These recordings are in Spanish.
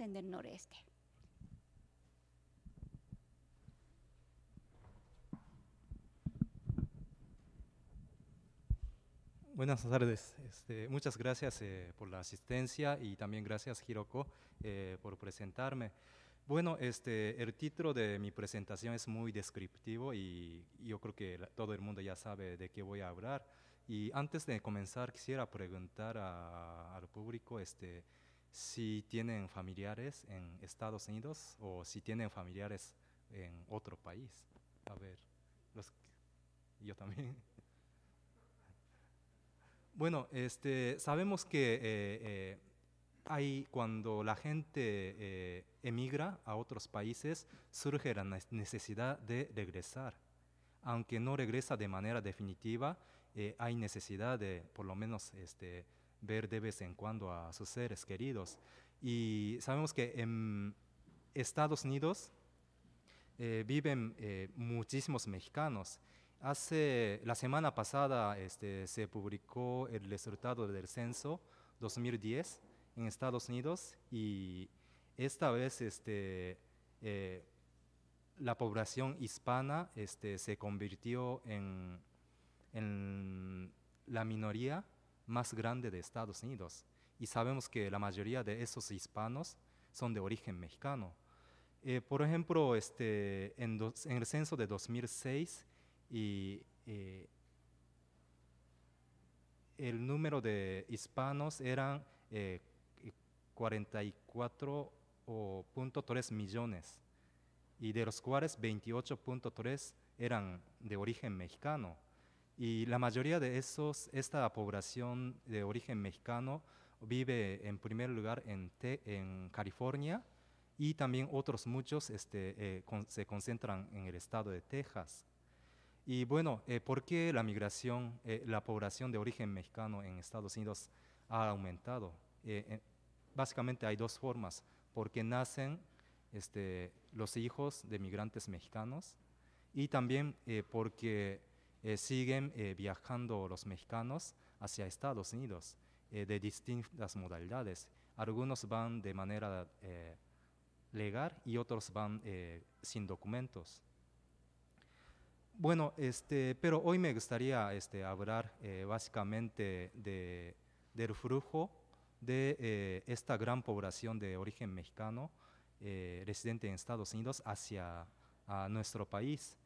en el noreste. Buenas tardes. Este, muchas gracias eh, por la asistencia y también gracias, Hiroko, eh, por presentarme. Bueno, este, el título de mi presentación es muy descriptivo y yo creo que todo el mundo ya sabe de qué voy a hablar. Y antes de comenzar, quisiera preguntar al público este, si tienen familiares en Estados Unidos o si tienen familiares en otro país. A ver, los, yo también. Bueno, este, sabemos que hay, eh, eh, cuando la gente eh, emigra a otros países, surge la necesidad de regresar. Aunque no regresa de manera definitiva, hay necesidad de, por lo menos, este, ver de vez en cuando a sus seres queridos. Y sabemos que en Estados Unidos eh, viven eh, muchísimos mexicanos. Hace la semana pasada este, se publicó el resultado del censo 2010 en Estados Unidos y esta vez este, eh, la población hispana este, se convirtió en la minoría más grande de Estados Unidos. Y sabemos que la mayoría de esos hispanos son de origen mexicano. Eh, por ejemplo, este, en, el censo de 2006, eh, el número de hispanos eran 44.3 eh, millones, y de los cuales 28.3 eran de origen mexicano. Y la mayoría de esos, esta población de origen mexicano vive en primer lugar en, en California y también otros muchos este, eh, se concentran en el estado de Texas. Y bueno, eh, ¿por qué la migración, eh, la población de origen mexicano en Estados Unidos ha aumentado? básicamente hay dos formas, porque nacen este, los hijos de migrantes mexicanos y también porque eh, siguen eh, viajando los mexicanos hacia Estados Unidos eh, de distintas modalidades. Algunos van de manera legal y otros van sin documentos. Bueno, este, pero hoy me gustaría este, hablar básicamente del flujo de esta gran población de origen mexicano residente en Estados Unidos hacia nuestro país.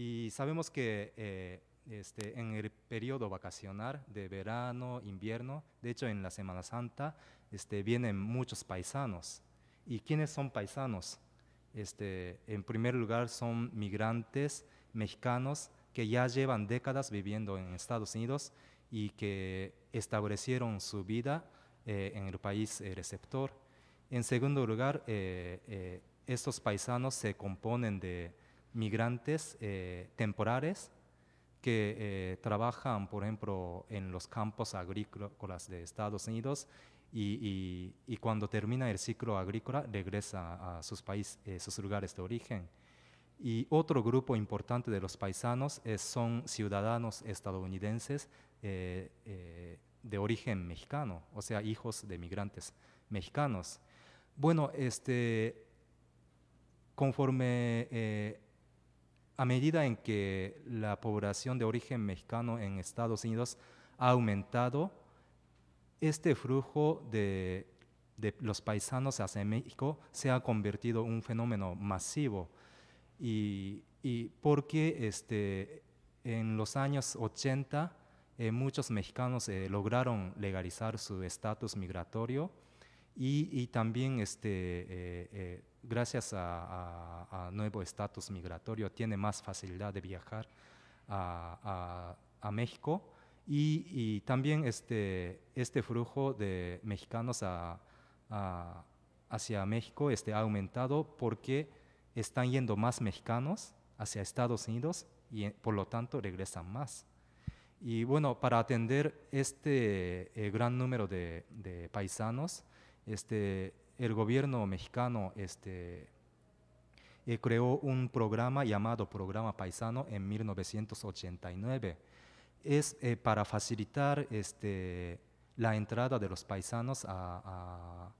Y sabemos que eh, este, en el periodo vacacional de verano, invierno, de hecho en la Semana Santa, este, vienen muchos paisanos. ¿Y quiénes son paisanos? Este, en primer lugar son migrantes mexicanos que ya llevan décadas viviendo en Estados Unidos y que establecieron su vida eh, en el país eh, receptor. En segundo lugar, estos paisanos se componen de migrantes eh, temporales que eh, trabajan, por ejemplo, en los campos agrícolas de Estados Unidos y, cuando termina el ciclo agrícola regresa a sus, países, eh, sus lugares de origen. Y otro grupo importante de los paisanos son ciudadanos estadounidenses de origen mexicano, o sea, hijos de migrantes mexicanos. Bueno, este, conforme a medida en que la población de origen mexicano en Estados Unidos ha aumentado, este flujo de, los paisanos hacia México se ha convertido en un fenómeno masivo. Y, porque este, en los años 80 eh, muchos mexicanos eh, lograron legalizar su estatus migratorio y, también este, eh, gracias a, nuevo estatus migratorio, tiene más facilidad de viajar a, México y, también este, este flujo de mexicanos hacia México este, ha aumentado porque están yendo más mexicanos hacia Estados Unidos y por lo tanto regresan más. Y bueno, para atender este eh, gran número de, de paisanos, este, el gobierno mexicano este, eh, creó un programa llamado Programa Paisano en 1989. Es eh, para facilitar este, la entrada de los paisanos a,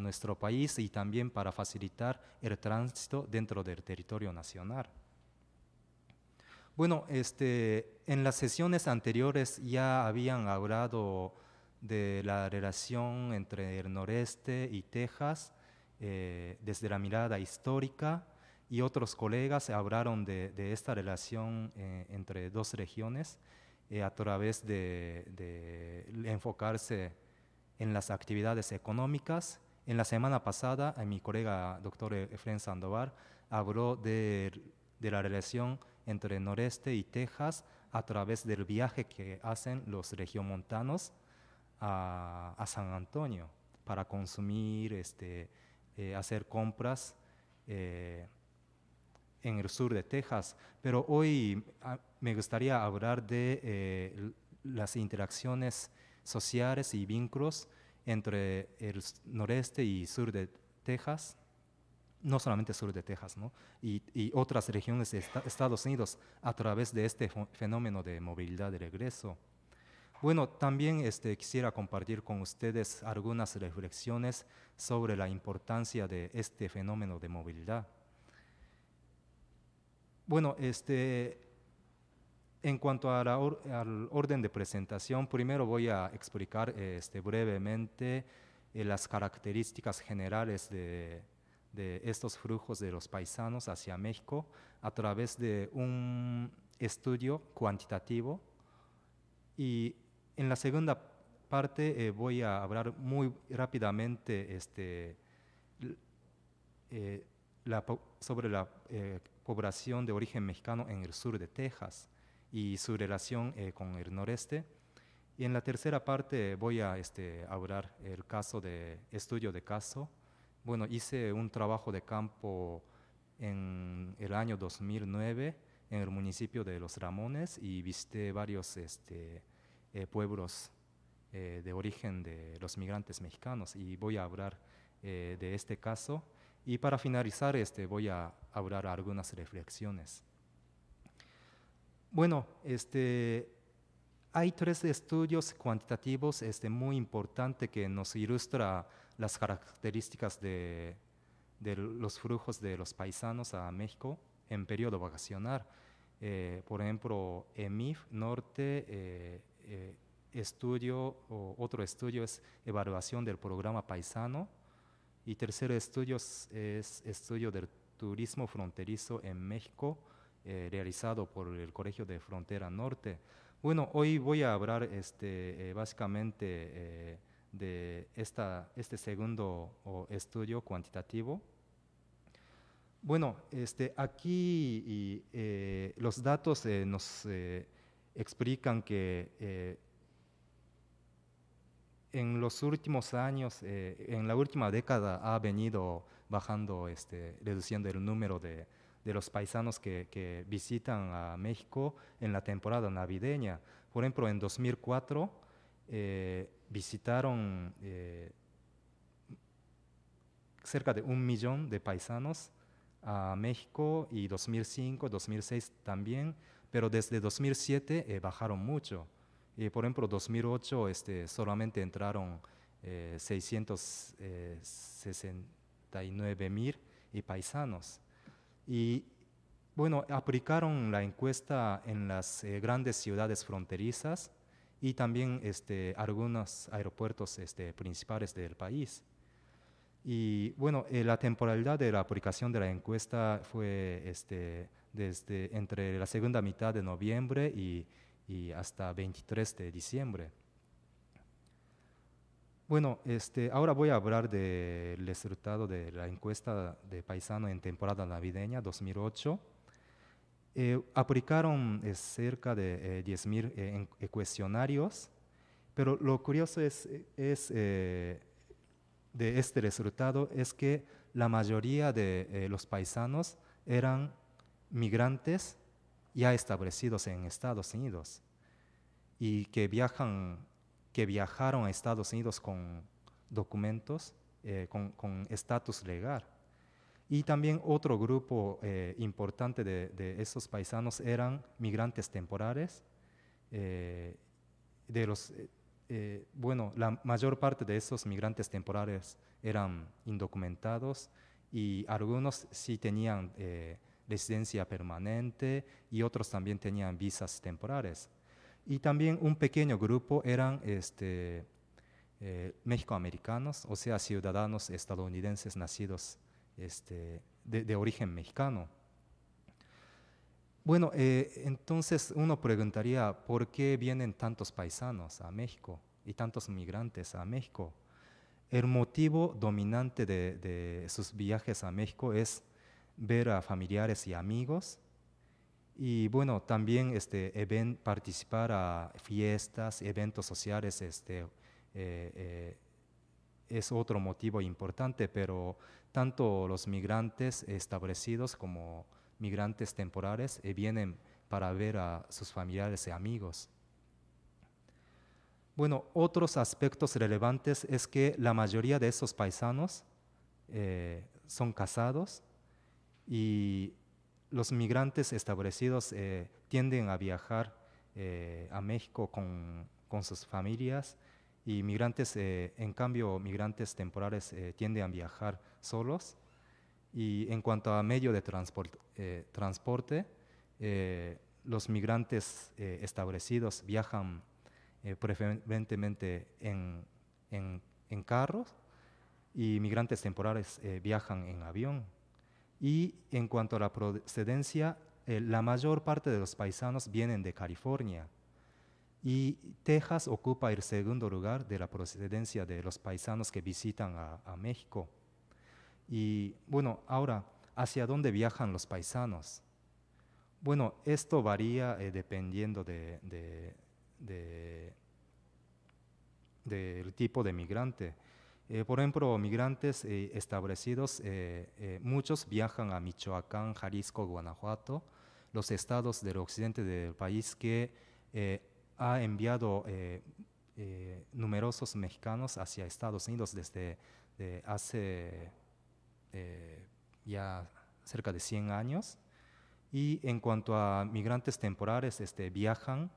nuestro país y también para facilitar el tránsito dentro del territorio nacional. Bueno, este, en las sesiones anteriores ya habían hablado de la relación entre el noreste y Texas eh, desde la mirada histórica y otros colegas hablaron de, esta relación eh, entre dos regiones eh, a través de, enfocarse en las actividades económicas. En la semana pasada, mi colega doctor Efren Sandoval habló de, de la relación entre el noreste y Texas a través del viaje que hacen los regiomontanos a, San Antonio para consumir, este, eh, hacer compras eh, en el sur de Texas. Pero hoy ah, me gustaría hablar de eh, las interacciones sociales y vínculos entre el noreste y sur de Texas, no solamente sur de Texas, ¿no? y, otras regiones de Estados Unidos a través de este fenómeno de movilidad de regreso. Bueno, también este, quisiera compartir con ustedes algunas reflexiones sobre la importancia de este fenómeno de movilidad. Bueno, este, en cuanto a la al orden de presentación, primero voy a explicar este, brevemente eh, las características generales de, de estos flujos de los paisanos hacia México a través de un estudio cuantitativo y en la segunda parte eh, voy a hablar muy rápidamente este, eh, sobre la eh, población de origen mexicano en el sur de Texas y su relación con el noreste. Y en la tercera parte voy a este, hablar el caso de estudio de caso. Bueno, hice un trabajo de campo en el año 2009 en el municipio de Los Ramones y visité varios este, eh, pueblos eh, de origen de los migrantes mexicanos y voy a hablar eh, de este caso. Y para finalizar, este, voy a hablar algunas reflexiones. Bueno, este, hay tres estudios cuantitativos este, muy importantes que nos ilustran las características de, los flujos de los paisanos a México en periodo vacacional. por ejemplo, EMIF, Norte, eh, estudio, o otro estudio es evaluación del programa paisano, y tercer estudio es estudio del turismo fronterizo en México, eh, realizado por el Colegio de Frontera Norte. Bueno, hoy voy a hablar este, eh, básicamente de esta, este segundo estudio cuantitativo. Bueno, este, aquí y, los datos nos explican que eh, en los últimos años, eh, en la última década ha venido bajando, este, reduciendo el número de, los paisanos que, visitan a México en la temporada navideña. Por ejemplo, en 2004 eh, visitaron cerca de un millón de paisanos a México y 2005, 2006 también pero desde 2007 eh, bajaron mucho. Y por ejemplo, 2008 este, solamente entraron eh, 669 eh, mil paisanos. Y bueno, aplicaron la encuesta en las eh, grandes ciudades fronterizas y también este, algunos aeropuertos este, principales del país. Y bueno, la temporalidad de la aplicación de la encuesta fue este, desde entre la segunda mitad de noviembre y, hasta 23 de diciembre. Bueno, este, ahora voy a hablar del resultado de la encuesta de paisano en temporada navideña 2008. Eh, aplicaron eh, cerca de 10.000 eh, cuestionarios, pero lo curioso es, es de este resultado es que la mayoría de los paisanos eran migrantes ya establecidos en Estados Unidos y que, viajan, que viajaron a Estados Unidos con documentos, eh, con estatus legal. Y también otro grupo eh, importante de, esos paisanos eran migrantes temporales. Eh, de los, bueno, la mayor parte de esos migrantes temporales eran indocumentados y algunos sí tenían residencia permanente y otros también tenían visas temporales. Y también un pequeño grupo eran este, eh, o sea, ciudadanos estadounidenses nacidos este, de, origen mexicano. Bueno, eh, entonces uno preguntaría, ¿por qué vienen tantos paisanos a México y tantos migrantes a México? El motivo dominante de sus viajes a México es ver a familiares y amigos. Y bueno, también este, participar a fiestas, eventos sociales, este, eh, eh, es otro motivo importante, pero tanto los migrantes establecidos como migrantes temporales eh, vienen para ver a sus familiares y amigos. Bueno, otros aspectos relevantes es que la mayoría de esos paisanos son casados y los migrantes establecidos eh, tienden a viajar eh, a México con, sus familias y migrantes, eh, en cambio, migrantes temporales tienden a viajar solos. Y en cuanto a medio de transporte, los migrantes establecidos viajan preferentemente en, en, carros y migrantes temporales viajan en avión. Y en cuanto a la procedencia, eh, la mayor parte de los paisanos vienen de California. Y Texas ocupa el segundo lugar de la procedencia de los paisanos que visitan a, México. Y bueno, ahora, ¿hacia dónde viajan los paisanos? Bueno, esto varía eh, dependiendo de, del tipo de migrante. Eh, por ejemplo, migrantes eh, establecidos, eh, muchos viajan a Michoacán, Jalisco, Guanajuato, los estados del occidente del país que ha enviado numerosos mexicanos hacia Estados Unidos desde hace ya cerca de 100 años. Y en cuanto a migrantes temporales, este, viajan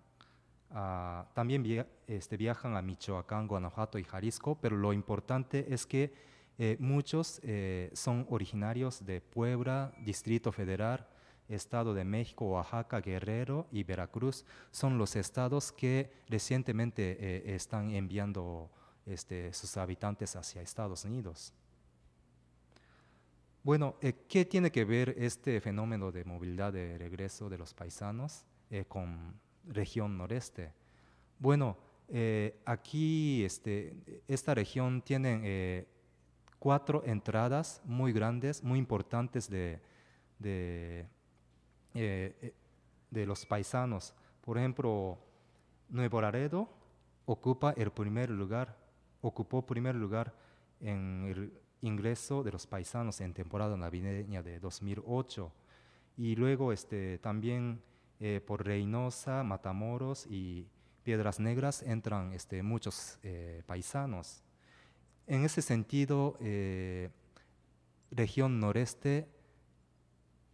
también este, viajan a Michoacán, Guanajuato y Jalisco, pero lo importante es que eh, muchos eh, son originarios de Puebla, Distrito Federal, Estado de México, Oaxaca, Guerrero y Veracruz. Son los estados que recientemente eh, están enviando este, sus habitantes hacia Estados Unidos. Bueno, ¿qué tiene que ver este fenómeno de movilidad de regreso de los paisanos con región noreste. Bueno, eh, aquí este, esta región tiene eh, cuatro entradas muy grandes, muy importantes de, eh, de, los paisanos. Por ejemplo, Nuevo Laredo ocupa el primer lugar, ocupó primer lugar en el ingreso de los paisanos en temporada navideña de 2008. Y luego este, también eh, por Reynosa, Matamoros y Piedras Negras entran este, muchos eh, paisanos. En ese sentido, eh, región noreste,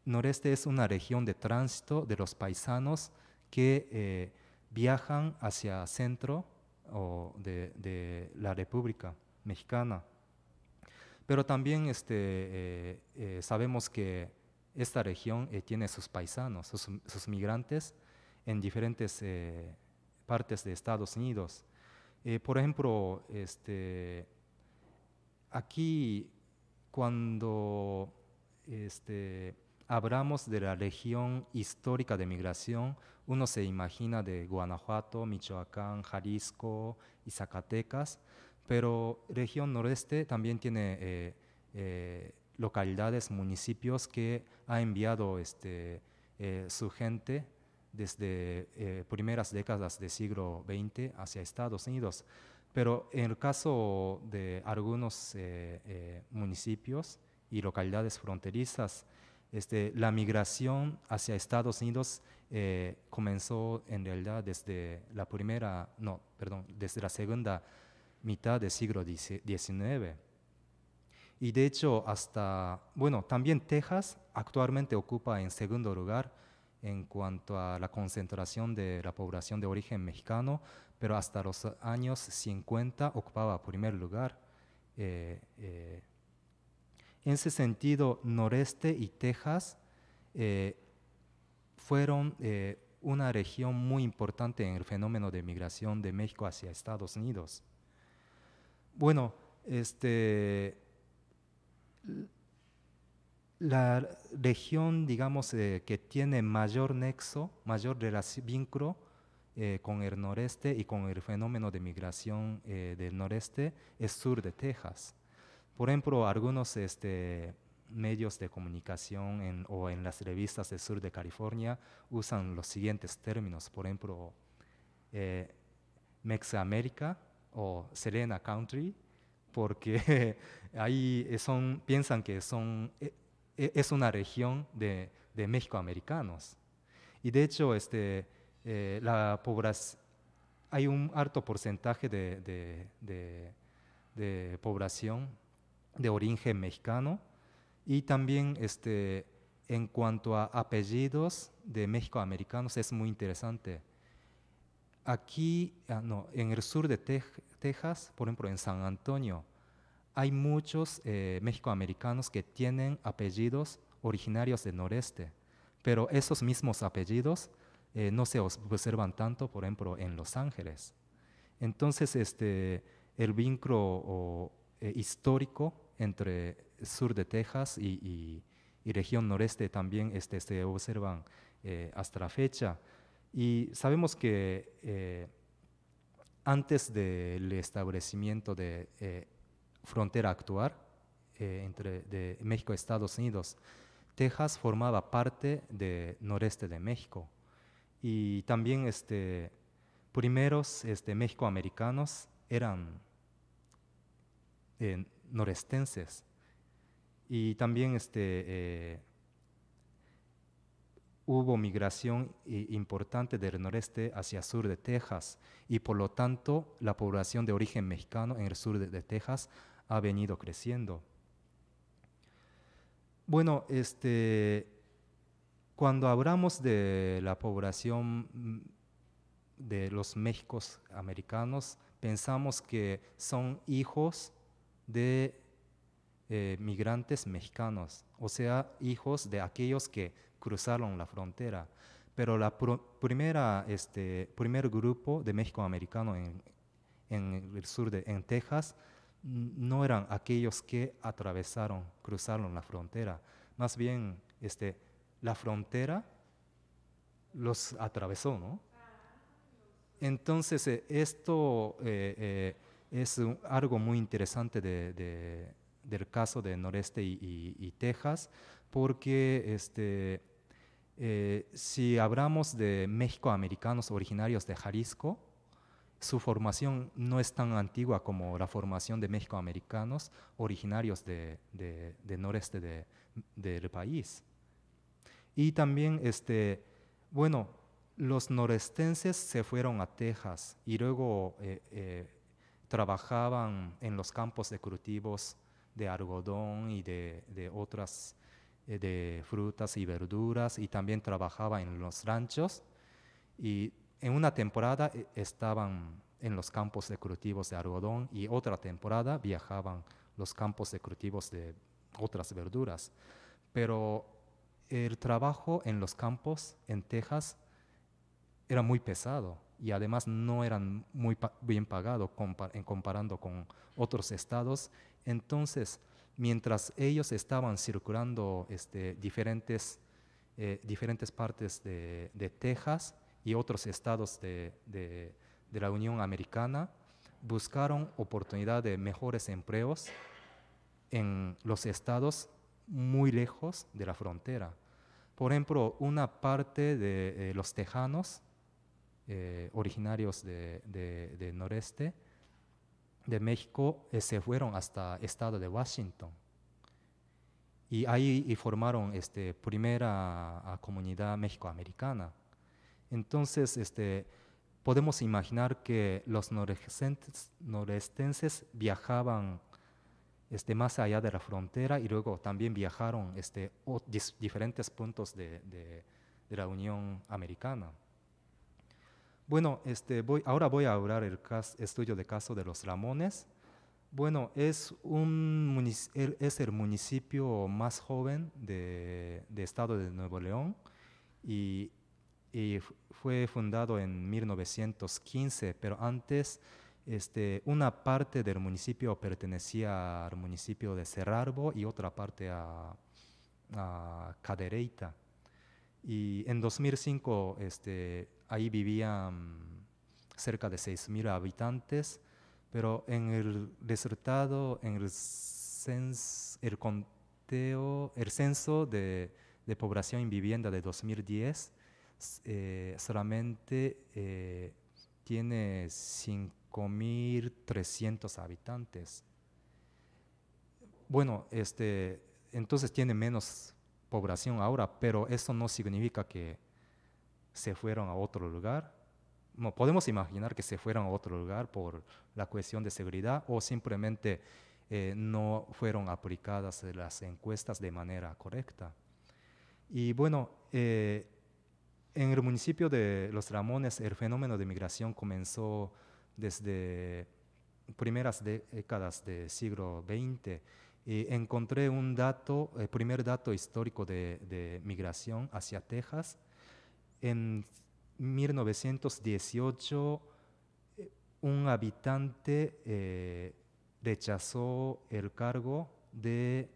noreste es una región de tránsito de los paisanos que viajan hacia centro o de, de, la República Mexicana. Pero también este, sabemos que esta región eh, tiene sus paisanos, sus, migrantes en diferentes eh, partes de Estados Unidos. Eh, por ejemplo, este, aquí cuando este, hablamos de la región histórica de migración, uno se imagina de Guanajuato, Michoacán, Jalisco y Zacatecas, pero región noreste también tiene localidades, municipios que ha enviado este, eh, su gente desde eh, primeras décadas del siglo XX hacia Estados Unidos. Pero en el caso de algunos eh, municipios y localidades fronterizas, este, la migración hacia Estados Unidos comenzó en realidad desde la primera, no, perdón, desde la segunda mitad del siglo XIX y de hecho, hasta, bueno, también Texas actualmente ocupa en segundo lugar en cuanto a la concentración de la población de origen mexicano, pero hasta los años 50 ocupaba primer lugar. Eh, eh, en ese sentido, noreste y Texas eh, fueron una región muy importante en el fenómeno de migración de México hacia Estados Unidos. Bueno, este, la región, digamos, eh, que tiene mayor nexo, mayor vínculo eh, con el noreste y con el fenómeno de migración eh, del noreste es sur de Texas. Por ejemplo, algunos este, medios de comunicación o en las revistas del sur de California usan los siguientes términos, por ejemplo, Mexa o Serena Country porque ahí piensan que e, e, es una región de, de mexicoamericanos. Y de hecho, este, eh, la hay un alto porcentaje de, población de origen mexicano y también este, en cuanto a apellidos de mexicoamericanos es muy interesante. Aquí, ah, no, en el sur de, Texas, Texas, por ejemplo, en San Antonio, hay muchos eh, mexicoamericanos que tienen apellidos originarios del noreste, pero esos mismos apellidos eh, no se observan tanto, por ejemplo, en Los Ángeles. Entonces, este, el vínculo eh, histórico entre sur de Texas y, y, y región noreste también este, se observan eh, hasta la fecha. Y sabemos que antes del establecimiento de eh, frontera actual eh, entre México y Estados Unidos, Texas formaba parte del noreste de México. Y también este, primeros este, mexicoamericanos eran eh, norestenses. Y también este, hubo migración eh, importante del noreste hacia el sur de Texas y por lo tanto la población de origen mexicano en el sur de, Texas ha venido creciendo. Bueno, este, cuando hablamos de la población mm, de los méxicos americanos, pensamos que son hijos de eh, migrantes mexicanos, o sea, hijos de aquellos que cruzaron la frontera. Pero la primera, este, primer grupo de México-americanos en, en, el sur de en Texas no eran aquellos que atravesaron, cruzaron la frontera. Más bien, este, la frontera los atravesó, ¿no? Entonces, eh, esto eh, es algo muy interesante de, del caso de Noreste y, Texas, porque este, eh, si hablamos de México-americanos originarios de Jalisco, su formación no es tan antigua como la formación de México-americanos originarios de, noreste del país. Y también, este, bueno, los norestenses se fueron a Texas y luego eh, eh, trabajaban en los campos de cultivos de algodón y de, otras eh, de frutas y verduras y también trabajaba en los ranchos y en una temporada eh, estaban en los campos de cultivos de algodón y otra temporada viajaban los campos de cultivos de otras verduras. Pero el trabajo en los campos en Texas era muy pesado y además no eran muy bien pagados en comparando con otros estados entonces, mientras ellos estaban circulando este, eh, diferentes, partes de, Texas y otros estados de, la Unión Americana, buscaron oportunidad de mejores empleos en los estados muy lejos de la frontera. Por ejemplo, una parte de eh, los tejanos eh, originarios del noreste, de México eh, se fueron hasta el estado de Washington. Y ahí formaron este, primera comunidad mexicoamericana. Entonces, este, podemos imaginar que los norestenses viajaban este, más allá de la frontera y luego también viajaron este, a diferentes puntos de la Unión Americana. Bueno, este, voy, ahora voy a hablar el caso, estudio de caso de los Ramones. Bueno, es, un, es el municipio más joven de, estado de Nuevo León y, fue fundado en 1915, pero antes este, una parte del municipio pertenecía al municipio de Cerrarbo y otra parte a, a Cadereyta. Y en 2005 este, ahí vivían mm, cerca de 6.000 habitantes, pero en el resultado, en el, conteo, el censo de, población en vivienda de 2010, eh, solamente eh, tiene 5.300 habitantes. Bueno, este, entonces tiene menos población ahora, pero eso no significa que se fueron a otro lugar. No podemos imaginar que se fueron a otro lugar por la cuestión de seguridad o simplemente eh, no fueron aplicadas las encuestas de manera correcta. Y bueno, eh, en el municipio de Los Ramones el fenómeno de migración comenzó desde primeras décadas del siglo XX eh, encontré un dato, el eh, primer dato histórico de, migración hacia Texas. En 1918, eh, un habitante rechazó el cargo de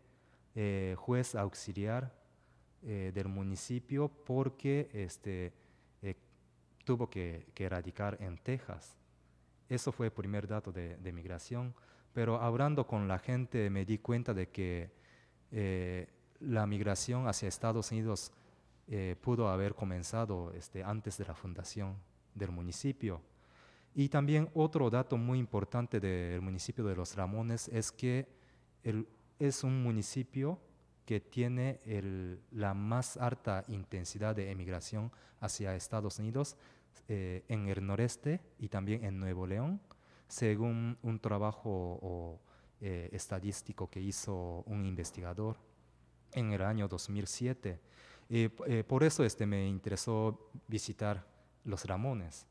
juez auxiliar del municipio porque este, tuvo que, que, radicar en Texas. Eso fue el primer dato de, de migración. Pero hablando con la gente me di cuenta de que eh, la migración hacia Estados Unidos eh, pudo haber comenzado este, antes de la fundación del municipio. Y también otro dato muy importante del municipio de Los Ramones es que es un municipio que tiene la más alta intensidad de emigración hacia Estados Unidos eh, en el noreste y también en Nuevo León según un trabajo eh, estadístico que hizo un investigador en el año 2007. Eh, por eso este, me interesó visitar los Ramones.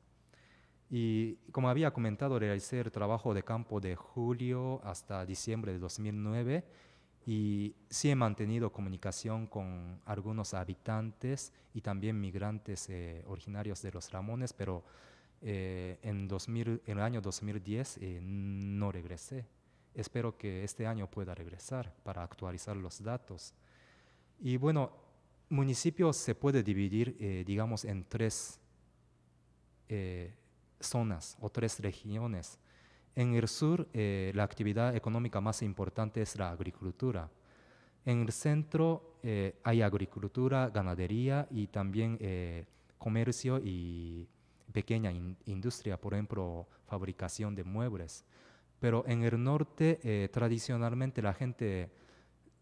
Y como había comentado, realicé el trabajo de campo de julio hasta diciembre de 2009 y sí he mantenido comunicación con algunos habitantes y también migrantes eh, originarios de los Ramones, pero eh, en, 2000, en, el año 2010 eh, no regresé. Espero que este año pueda regresar para actualizar los datos. Y bueno, municipio se puede dividir, eh, digamos, en tres zonas o tres regiones. En el sur, la actividad económica más importante es la agricultura. En el centro hay agricultura, ganadería y también comercio y pequeña industria, por ejemplo, fabricación de muebles. Pero en el norte eh, tradicionalmente la gente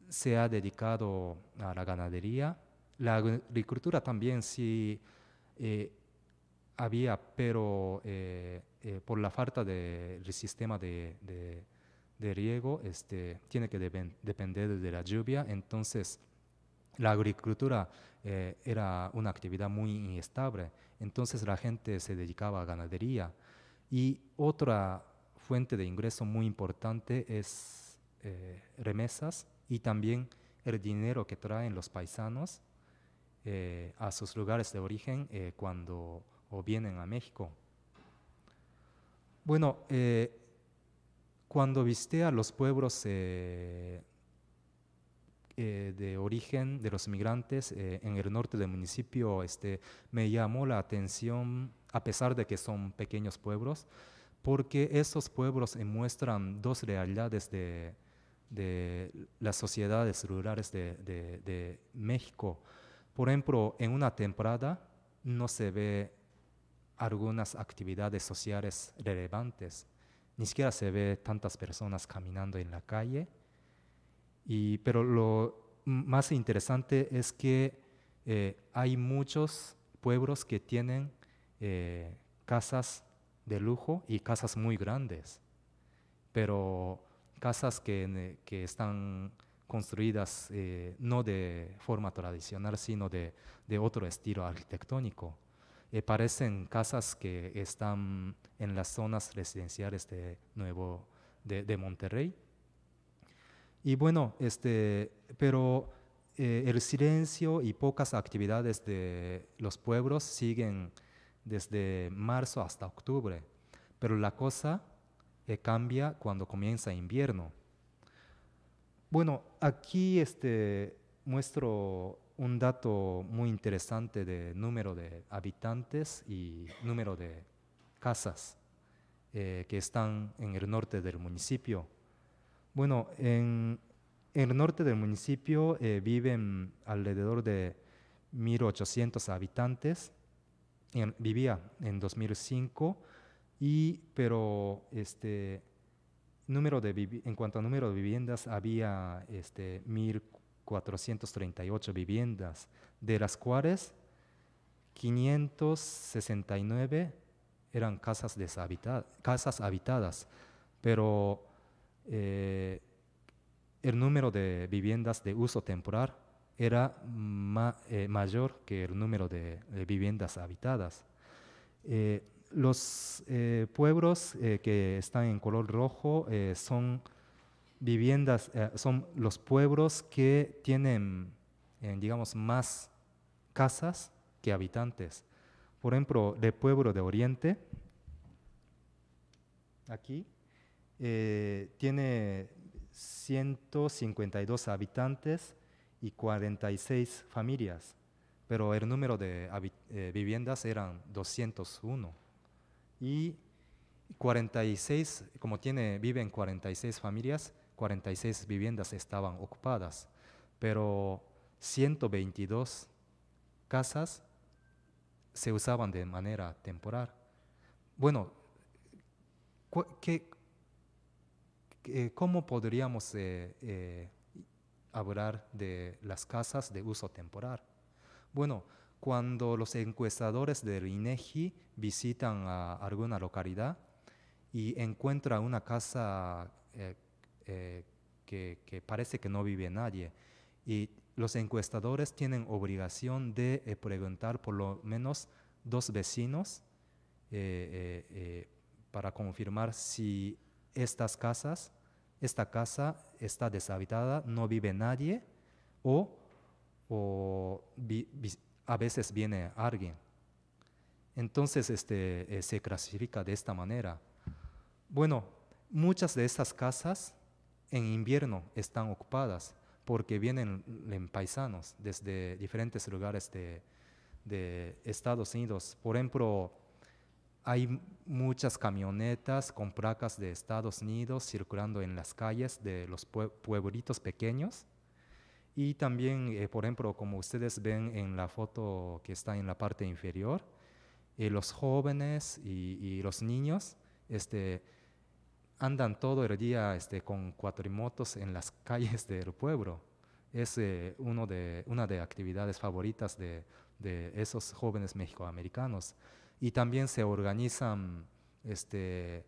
se ha dedicado a la ganadería, la agricultura también sí eh, había, pero eh, por la falta del sistema de, de, riego este, tiene que depender de la lluvia, entonces la agricultura era una actividad muy inestable entonces la gente se dedicaba a ganadería. Y otra fuente de ingreso muy importante es eh, remesas y también el dinero que traen los paisanos eh, a sus lugares de origen eh, cuando vienen a México. Bueno, cuando visité a los pueblos eh, de origen de los migrantes eh, en el norte del municipio este, me llamó la atención, a pesar de que son pequeños pueblos, porque esos pueblos muestran dos realidades de, las sociedades rurales de, de, de, México. Por ejemplo, en una temporada no se ve algunas actividades sociales relevantes, ni siquiera se ve tantas personas caminando en la calle, pero lo más interesante es que eh, hay muchos pueblos que tienen eh, casas de lujo y casas muy grandes, pero casas que, eh, están construidas no de forma tradicional, sino de, otro estilo arquitectónico. parecen casas que están en las zonas residenciales de Nuevo de Monterrey y bueno, este, pero eh, el silencio y pocas actividades de los pueblos siguen desde marzo hasta octubre, pero la cosa eh, cambia cuando comienza invierno. Bueno, aquí este, muestro un dato muy interesante de número de habitantes y número de casas eh, que están en el norte del municipio. Bueno, en, el norte del municipio eh, viven alrededor de 1.800 habitantes. vivía en 2005, y, pero este, número de en cuanto a número de viviendas, había este, 1.438 viviendas, de las cuales 569 eran casas, casas habitadas, pero eh, el número de viviendas de uso temporal era eh, mayor que el número de, eh, viviendas habitadas. los pueblos que están en color rojo son viviendas, son los pueblos que tienen, digamos, más casas que habitantes. Por ejemplo, el pueblo de Oriente, aquí, eh, tiene 152 habitantes y 46 familias, pero el número de eh, viviendas eran 201. Y 46, como tiene, viven 46 familias, 46 viviendas estaban ocupadas, pero 122 casas se usaban de manera temporal. Bueno, ¿qué, eh, ¿cómo podríamos eh, eh, hablar de las casas de uso temporal? Bueno, cuando los encuestadores del INEGI e visitan alguna localidad y encuentran una casa que, parece que no vive nadie, y los encuestadores tienen obligación de preguntar por lo menos dos vecinos para confirmar si estas casas esta casa está deshabitada, no vive nadie, o, a veces viene alguien. Entonces este, eh, se clasifica de esta manera. Bueno, muchas de estas casas en invierno están ocupadas porque vienen paisanos desde diferentes lugares de, de Estados Unidos. Por ejemplo, hay muchas camionetas con placas de Estados Unidos circulando en las calles de los pueblitos pequeños. Y también, eh, por ejemplo, como ustedes ven en la foto que está en la parte inferior, eh, los jóvenes y, los niños este, andan todo el día este, con cuatrimotos en las calles del pueblo. Es eh, uno de, una de actividades favoritas de, de esos jóvenes mexicoamericanos. Y también se organizan este,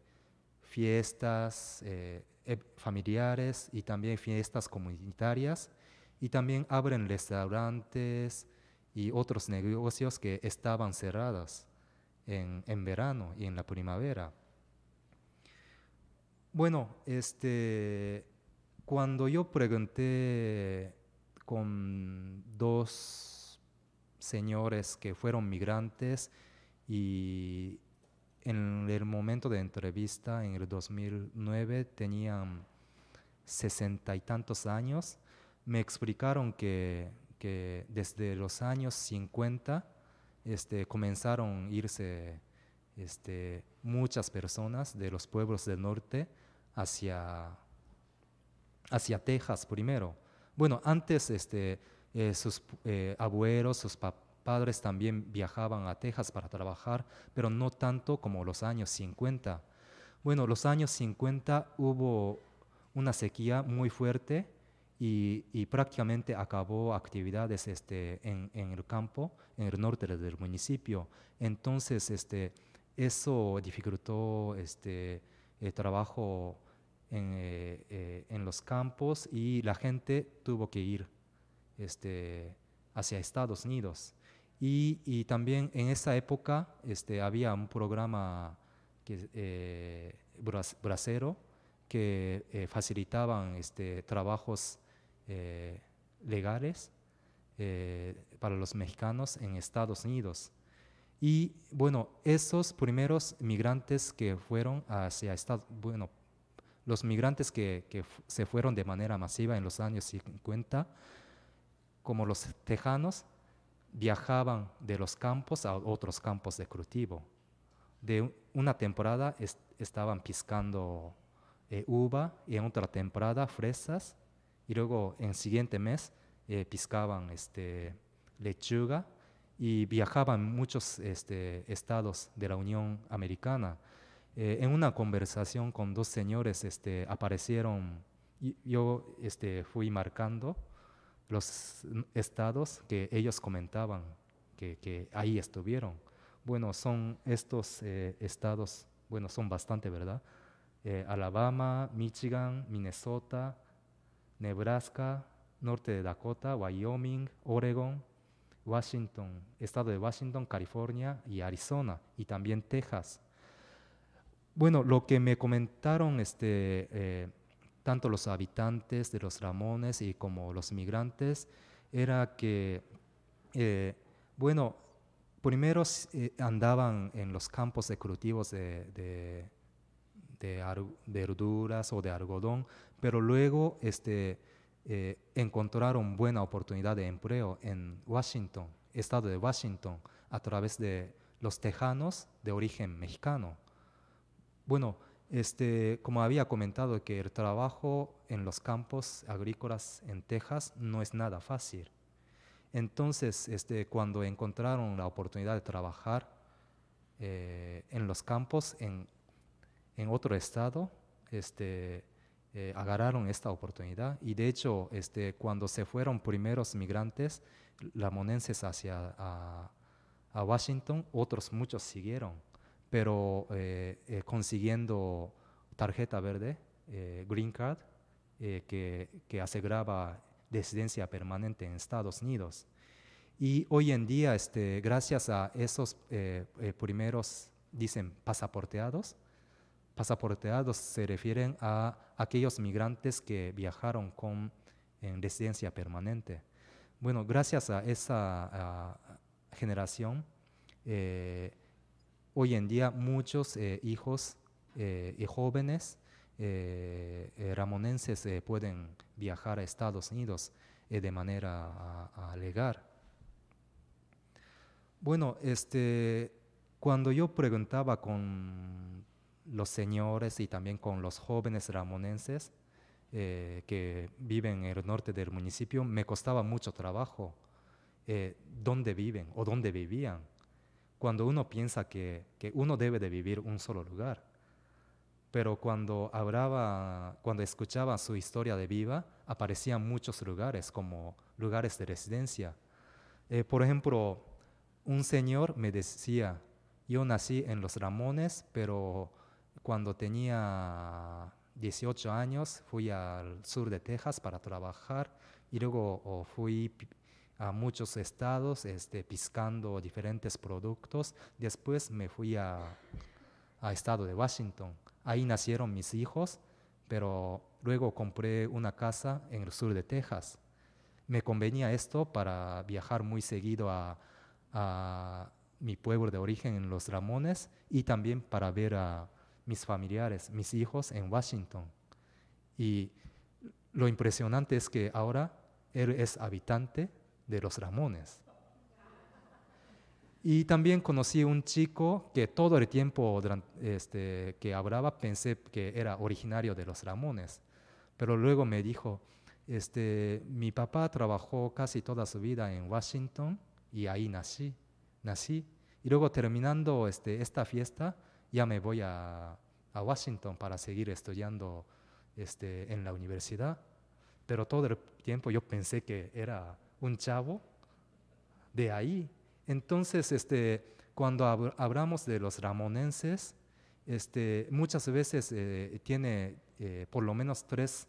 fiestas eh, e, familiares y también fiestas comunitarias. Y también abren restaurantes y otros negocios que estaban cerrados en, verano y en la primavera. Bueno, este, cuando yo pregunté con dos señores que fueron migrantes, y en el momento de entrevista, en el 2009, tenían sesenta y tantos años. Me explicaron que, desde los años 50 este, comenzaron a irse este, muchas personas de los pueblos del norte hacia, hacia Texas primero. Bueno, antes este, eh, sus eh, abuelos, sus papás, padres también viajaban a Texas para trabajar, pero no tanto como los años 50. Bueno, los años 50 hubo una sequía muy fuerte y, prácticamente acabó actividades este, en, el campo, en el norte del municipio. Entonces, este, eso dificultó este, el trabajo eh, eh, en, los campos y la gente tuvo que ir este, hacia Estados Unidos. Y, también en esa época este, había un programa que, eh, que eh, facilitaban este, trabajos eh, legales para los mexicanos en Estados Unidos. Y bueno, esos primeros migrantes que fueron hacia Estados bueno, los migrantes que, que se fueron de manera masiva en los años 50, como los tejanos, viajaban de los campos a otros campos de cultivo. De una temporada estaban piscando eh, uva y en otra temporada fresas y luego en el siguiente mes eh, piscaban este, lechuga y viajaban muchos este, estados de la Unión Americana. Eh, en una conversación con dos señores este, aparecieron, y yo este, fui marcando los estados que ellos comentaban que, ahí estuvieron. Bueno, son estos eh, estados, bueno, son bastante, ¿verdad? Eh, Alabama, Michigan, Minnesota, Nebraska, norte de Dakota, Wyoming, Oregon, Washington, estado de Washington, California y Arizona, y también Texas. Bueno, lo que me comentaron este, eh, tanto los habitantes de los Ramones y como los migrantes, era que, eh, bueno, primero eh, andaban en los campos cultivos de, de, de verduras o de algodón, pero luego este, eh, encontraron buena oportunidad de empleo en Washington, estado de Washington, a través de los tejanos de origen mexicano. Bueno, este, como había comentado, que el trabajo en los campos agrícolas en Texas no es nada fácil. Entonces, este, cuando encontraron la oportunidad de trabajar eh, en los campos en, otro estado, este, eh, agarraron esta oportunidad y de hecho este, cuando se fueron primeros migrantes lamonenses hacia a Washington, otros muchos siguieron pero eh, eh, consiguiendo tarjeta verde, eh, green card, que, que, residencia permanente en Estados Unidos. Y hoy en día, este, gracias a esos primeros, dicen, pasaporteados, pasaporteados se refieren a aquellos migrantes que viajaron con en residencia permanente. Bueno, gracias a esa generación, Hoy en día muchos eh, hijos eh, y jóvenes eh, ramonenses pueden viajar a Estados Unidos de manera legal. Bueno, este, cuando yo preguntaba con los señores y también con los jóvenes ramonenses que viven en el norte del municipio, me costaba mucho trabajo dónde viven o dónde vivían cuando uno piensa que, que uno debe de vivir un solo lugar. Pero cuando hablaba, cuando escuchaba su historia de vida, aparecían muchos lugares como lugares de residencia. Eh, por ejemplo, un señor me decía, yo nací en Los Ramones, pero cuando tenía 18 años fui al sur de Texas para trabajar y luego fui a muchos estados este, piscando diferentes productos. Después me fui a, estado de Washington. Ahí nacieron mis hijos, pero luego compré una casa en el sur de Texas. Me convenía esto para viajar muy seguido a, a mi pueblo de origen en Los Ramones y también para ver a mis familiares, mis hijos en Washington. Y lo impresionante es que ahora él es habitante de los Ramones. Y también conocí un chico que todo el tiempo este, que hablaba pensé que era originario de los Ramones, pero luego me dijo, este, mi papá trabajó casi toda su vida en Washington y ahí nací, nací. Y luego terminando este, esta fiesta, ya me voy a, a Washington para seguir estudiando este, en la universidad. Pero todo el tiempo yo pensé que era un chavo de ahí. Entonces, este, cuando hablamos de los ramonenses, este, muchas veces eh, tiene eh, por lo menos tres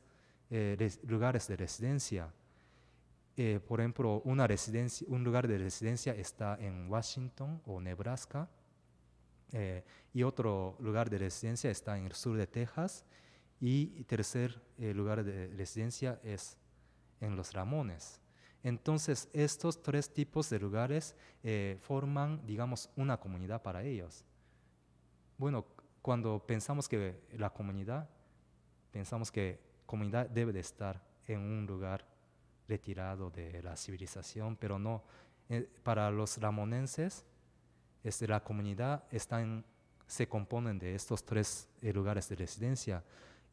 eh, lugares de residencia. por ejemplo, una un lugar de residencia está en Washington o Nebraska, y otro lugar de residencia está en el sur de Texas, y tercer lugar de residencia es en Los Ramones. Entonces, estos tres tipos de lugares eh, forman, digamos, una comunidad para ellos. Bueno, cuando pensamos que la comunidad, pensamos que comunidad debe de estar en un lugar retirado de la civilización, pero no. Eh, para los ramonenses, este, la comunidad se componen de estos tres eh, lugares de residencia.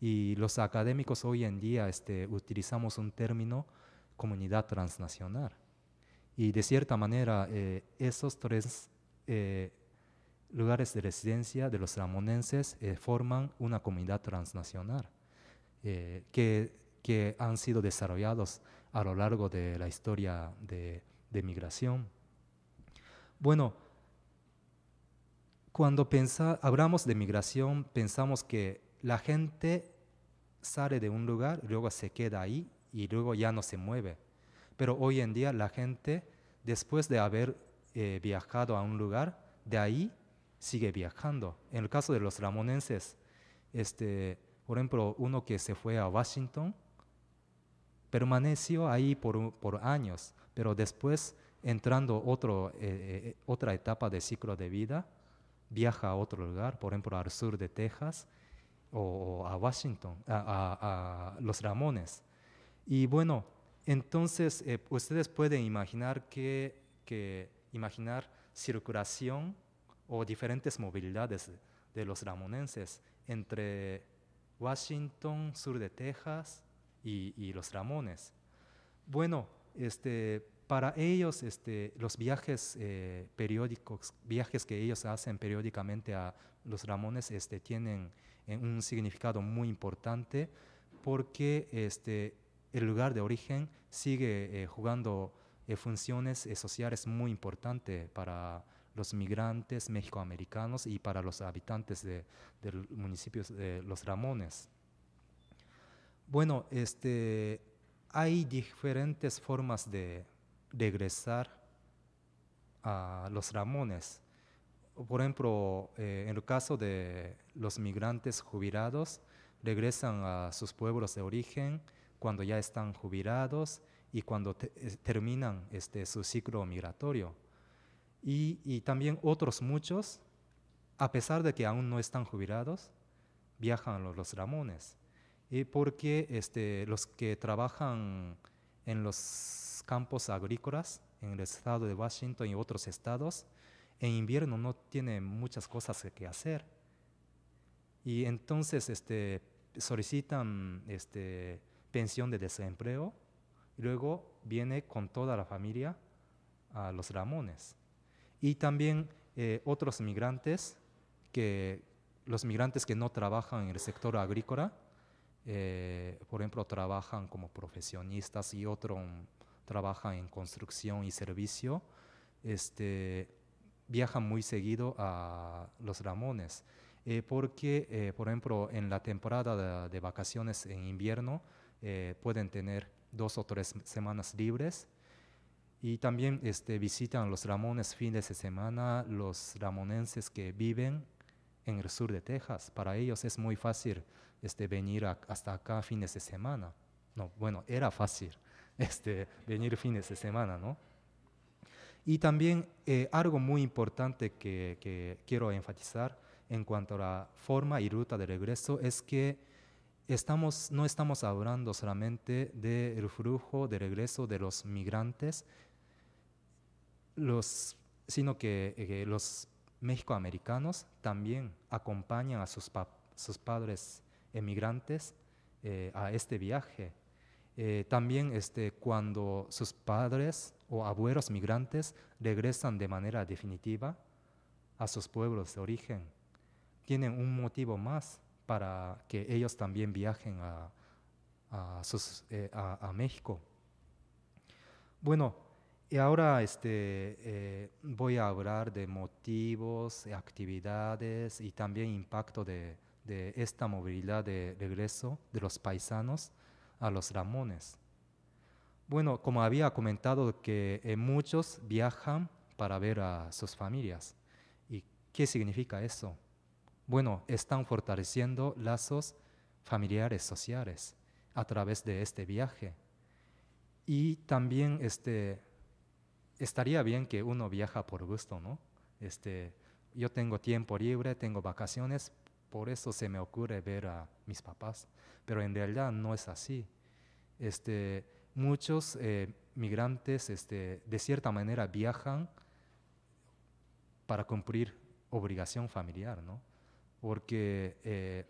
Y los académicos hoy en día este, utilizamos un término comunidad transnacional. Y de cierta manera, eh, esos tres eh, lugares de residencia de los ramonenses eh, forman una comunidad transnacional que, han sido desarrollados a lo largo de la historia de, migración. Bueno, cuando hablamos de migración, pensamos que la gente sale de un lugar, luego se queda ahí y luego ya no se mueve. Pero hoy en día la gente, después de haber eh, viajado a un lugar, de ahí sigue viajando. En el caso de los ramonenses, este, por ejemplo, uno que se fue a Washington, permaneció ahí por, años, pero después, entrando otro, eh, eh, otra etapa de ciclo de vida, viaja a otro lugar, por ejemplo, al sur de Texas o, a Washington, a Los Ramones. Y bueno, entonces eh, ustedes pueden imaginar que, imaginar circulación o diferentes movilidades de los ramonenses entre Washington, sur de Texas y, los Ramones. Bueno, este, para ellos este, los viajes eh, periódicos, viajes que ellos hacen periódicamente a los Ramones, este, tienen eh, un significado muy importante porque este, el lugar de origen sigue eh, jugando eh, funciones eh, sociales muy importantes para los migrantes mexicoamericanos y para los habitantes de, del municipio de Los Ramones. Bueno, este, hay diferentes formas de regresar a Los Ramones. Por ejemplo, en el caso de los migrantes jubilados, regresan a sus pueblos de origen cuando ya están jubilados y cuando eh, terminan este, su ciclo migratorio. Y, y también otros muchos, a pesar de que aún no están jubilados, viajan los, los Ramones. Y porque este, los que trabajan en los campos agrícolas, en el estado de Washington y otros estados, en invierno no tienen muchas cosas que hacer. Y entonces este, solicitan este, pensión de desempleo, y luego viene con toda la familia a los Ramones. Y también eh, otros migrantes, que, los migrantes que no trabajan en el sector agrícola, eh, por ejemplo, trabajan como profesionistas y otros trabajan en construcción y servicio, este, viajan muy seguido a los Ramones. Eh, porque, por ejemplo, en la temporada de vacaciones en invierno, eh, pueden tener dos o tres semanas libres. Y también este, visitan los Ramones fines de semana, los ramonenses que viven en el sur de Texas. Para ellos es muy fácil este, venir hasta acá fines de semana. No, bueno, era fácil este, venir fines de semana, ¿no? Y también eh, algo muy importante que, que, quiero enfatizar en cuanto a la forma y ruta de regreso es que no estamos hablando solamente del flujo de regreso de los migrantes, sino que, eh, los mexicoamericanos también acompañan a sus, padres emigrantes eh, a este viaje. Eh, también este, cuando sus padres o abuelos migrantes regresan de manera definitiva a sus pueblos de origen, tienen un motivo más para que ellos también viajen a, eh, México. Bueno, y ahora este, eh, voy a hablar de motivos, actividades y también impacto de, esta movilidad de regreso de los paisanos a los Ramones. Bueno, como había comentado que eh, muchos viajan para ver a sus familias. ¿Y qué significa eso? Bueno, están fortaleciendo lazos familiares, sociales, a través de este viaje. Y también este, estaría bien que uno viaja por gusto, ¿no? Este, yo tengo tiempo libre, tengo vacaciones, por eso se me ocurre ver a mis papás. Pero en realidad no es así. Este, muchos eh, migrantes este, de cierta manera viajan para cumplir obligación familiar, ¿no? porque eh,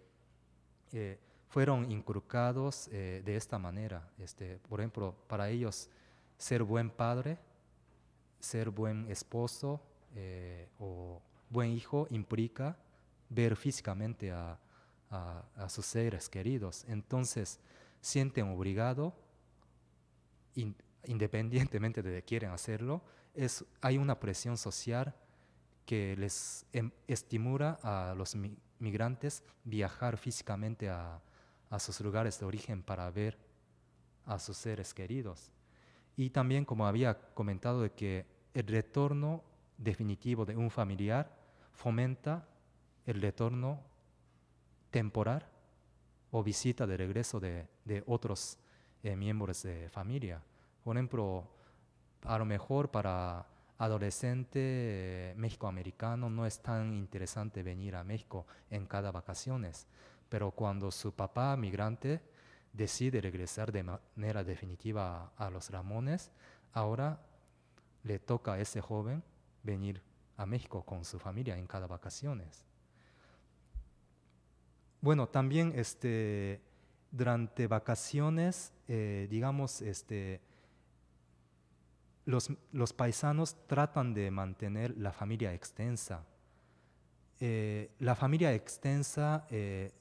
eh, fueron inculcados eh, de esta manera. Este, por ejemplo, para ellos ser buen padre, ser buen esposo o buen hijo implica ver físicamente a, sus seres queridos. Entonces, sienten obligado, independientemente de que quieren hacerlo, hay una presión social que les em, estimula a los migrantes viajar físicamente a, sus lugares de origen para ver a sus seres queridos. Y también, como había comentado, de que el retorno definitivo de un familiar fomenta el retorno temporal o visita de regreso de, otros eh, miembros de familia. Por ejemplo, a lo mejor para adolescente eh, americano, no es tan interesante venir a México en cada vacaciones, pero cuando su papá migrante decide regresar de manera definitiva a los Ramones, ahora le toca a ese joven venir a México con su familia en cada vacaciones. Bueno, también este, durante vacaciones, eh, digamos, este, los, paisanos tratan de mantener la familia extensa. Eh, la familia extensa eh,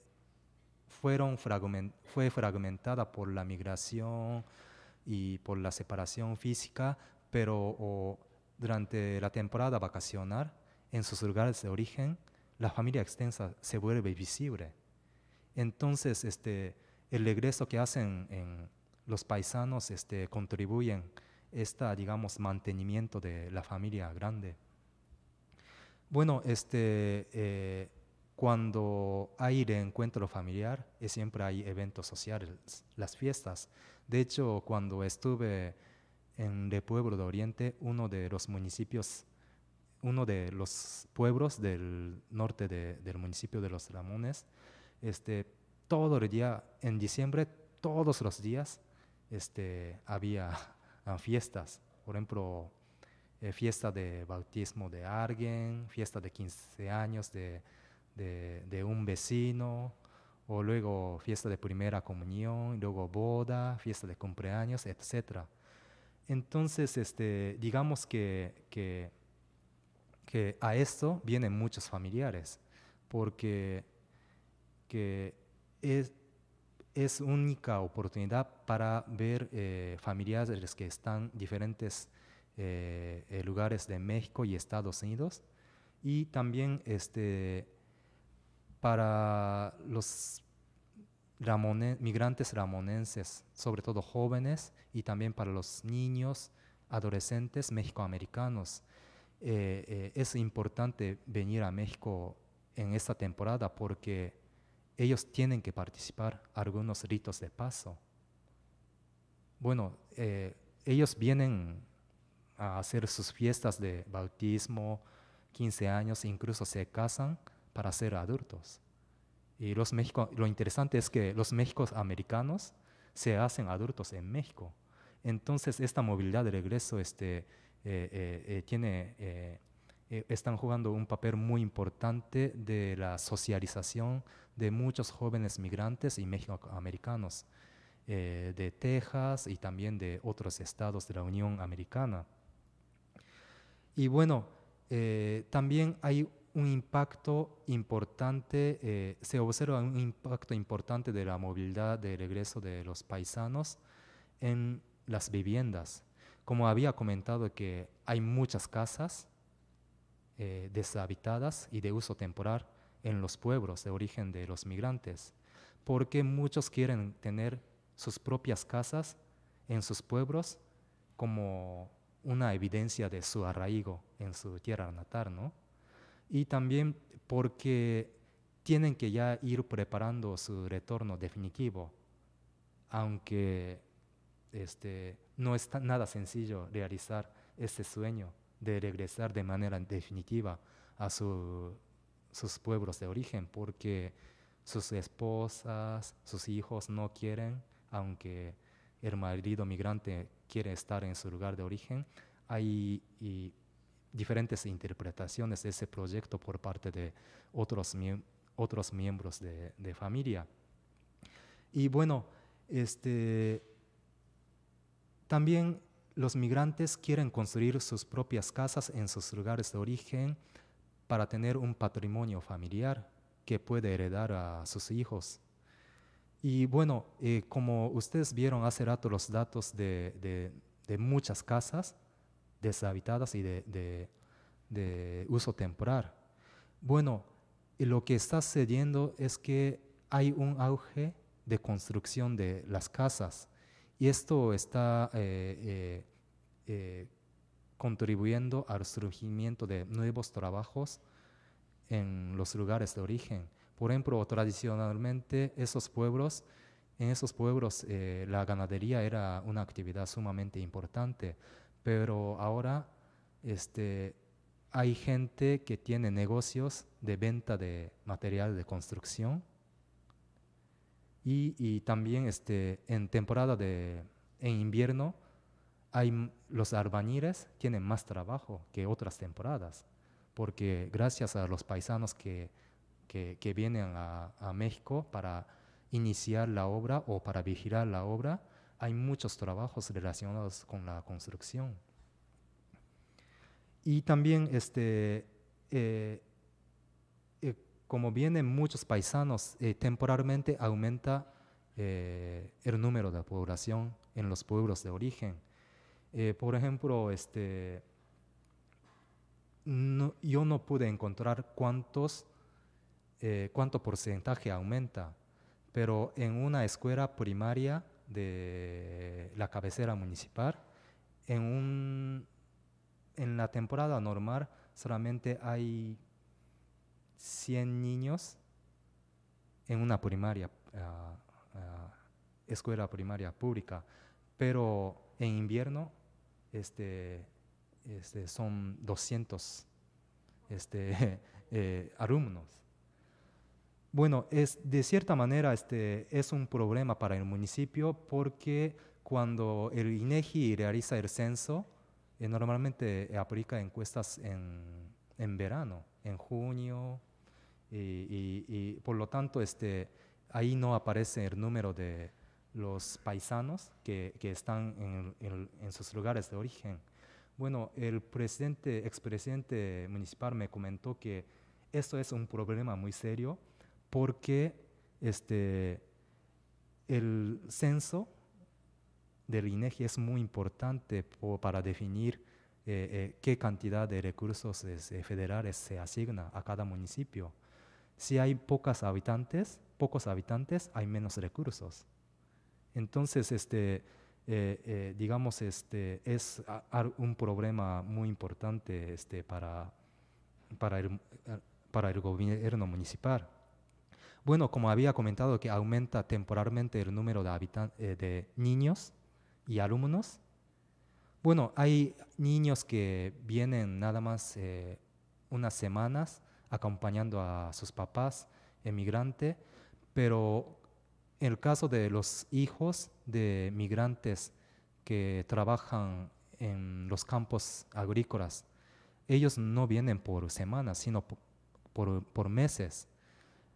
fue fragmentada por la migración y por la separación física, pero durante la temporada vacacional, en sus lugares de origen, la familia extensa se vuelve visible. Entonces, este, el regreso que hacen en los paisanos este, contribuyen esta, digamos, mantenimiento de la familia grande. Bueno, este, eh, cuando hay reencuentro familiar, eh, siempre hay eventos sociales, las fiestas. De hecho, cuando estuve en el pueblo de Oriente, uno de los municipios, uno de los pueblos del norte del municipio de Los Ramones, este, todo el día, en diciembre, todos los días, este, había fiestas, por ejemplo, eh, fiesta de bautismo de alguien, fiesta de 15 años de, un vecino, o luego fiesta de primera comunión, luego boda, fiesta de cumpleaños, etc. Entonces, este, digamos que, que, que a esto vienen muchos familiares, porque que es, es única oportunidad para ver eh, familiares que están en diferentes eh, eh, lugares de México y Estados Unidos. Y también este, para los migrantes ramonenses, sobre todo jóvenes, y también para los niños, adolescentes mexicoamericanos. Eh, es importante venir a México en esta temporada porque ellos tienen que participar algunos ritos de paso. Bueno, eh, ellos vienen a hacer sus fiestas de bautismo, 15 años, incluso se casan para ser adultos. Y los lo interesante es que los Méxicos americanos se hacen adultos en México. Entonces, esta movilidad de regreso este, eh, eh, tiene eh, están jugando un papel muy importante de la socialización de muchos jóvenes migrantes y mexicoamericanos eh, de Texas y también de otros estados de la Unión Americana. Y bueno, eh, también hay un impacto importante, se observa un impacto importante de la movilidad de regreso de los paisanos en las viviendas. Como había comentado que hay muchas casas, eh, deshabitadas y de uso temporal en los pueblos de origen de los migrantes, porque muchos quieren tener sus propias casas en sus pueblos como una evidencia de su arraigo en su tierra natal, Y también porque tienen que ya ir preparando su retorno definitivo, aunque este, no es nada sencillo realizar ese sueño de regresar de manera definitiva a sus pueblos de origen, porque sus esposas, sus hijos no quieren, aunque el marido migrante quiere estar en su lugar de origen, hay diferentes interpretaciones de ese proyecto por parte de otros, otros miembros de, familia. Y bueno, este, también los migrantes quieren construir sus propias casas en sus lugares de origen para tener un patrimonio familiar que puede heredar a sus hijos. Y bueno, eh, como ustedes vieron hace rato los datos de, de, muchas casas deshabitadas y de, de, uso temporal, bueno, lo que está sucediendo es que hay un auge de construcción de las casas. Y esto está eh, eh, eh, contribuyendo al surgimiento de nuevos trabajos en los lugares de origen. Por ejemplo, tradicionalmente esos pueblos, en esos pueblos la ganadería era una actividad sumamente importante, pero ahora este, hay gente que tiene negocios de venta de material de construcción y, también este, en temporada de invierno, hay, los albañiles tienen más trabajo que otras temporadas, porque gracias a los paisanos que, vienen a, México para iniciar la obra o para vigilar la obra, hay muchos trabajos relacionados con la construcción. Y también este, eh, como vienen muchos paisanos, eh, temporalmente aumenta eh, el número de población en los pueblos de origen. Eh, por ejemplo, este, yo no pude encontrar cuántos, cuánto porcentaje aumenta, pero en una escuela primaria de la cabecera municipal, en, un, en la temporada normal solamente hay 100 niños en una primaria, ah, ah, escuela primaria pública, pero en invierno este, este son 200 este, eh, alumnos. Bueno, es, de cierta manera este, es un problema para el municipio porque cuando el INEGI realiza el censo, eh, normalmente aplica encuestas en verano en junio, y, por lo tanto este, ahí no aparece el número de los paisanos que, están en, sus lugares de origen. Bueno, el presidente, expresidente municipal me comentó que esto es un problema muy serio porque este, el censo del INEGI e es muy importante para definir eh, eh, qué cantidad de recursos eh, federales se asigna a cada municipio. Si hay pocas habitantes, pocos habitantes, hay menos recursos. Entonces, este, digamos, este, es un problema muy importante este, para, para, el, para el gobierno municipal. Bueno, como había comentado, que aumenta temporalmente el número de, de niños y alumnos, bueno, hay niños que vienen nada más eh, unas semanas acompañando a sus papás emigrantes, pero en el caso de los hijos de migrantes que trabajan en los campos agrícolas, ellos no vienen por semanas, sino por, por meses.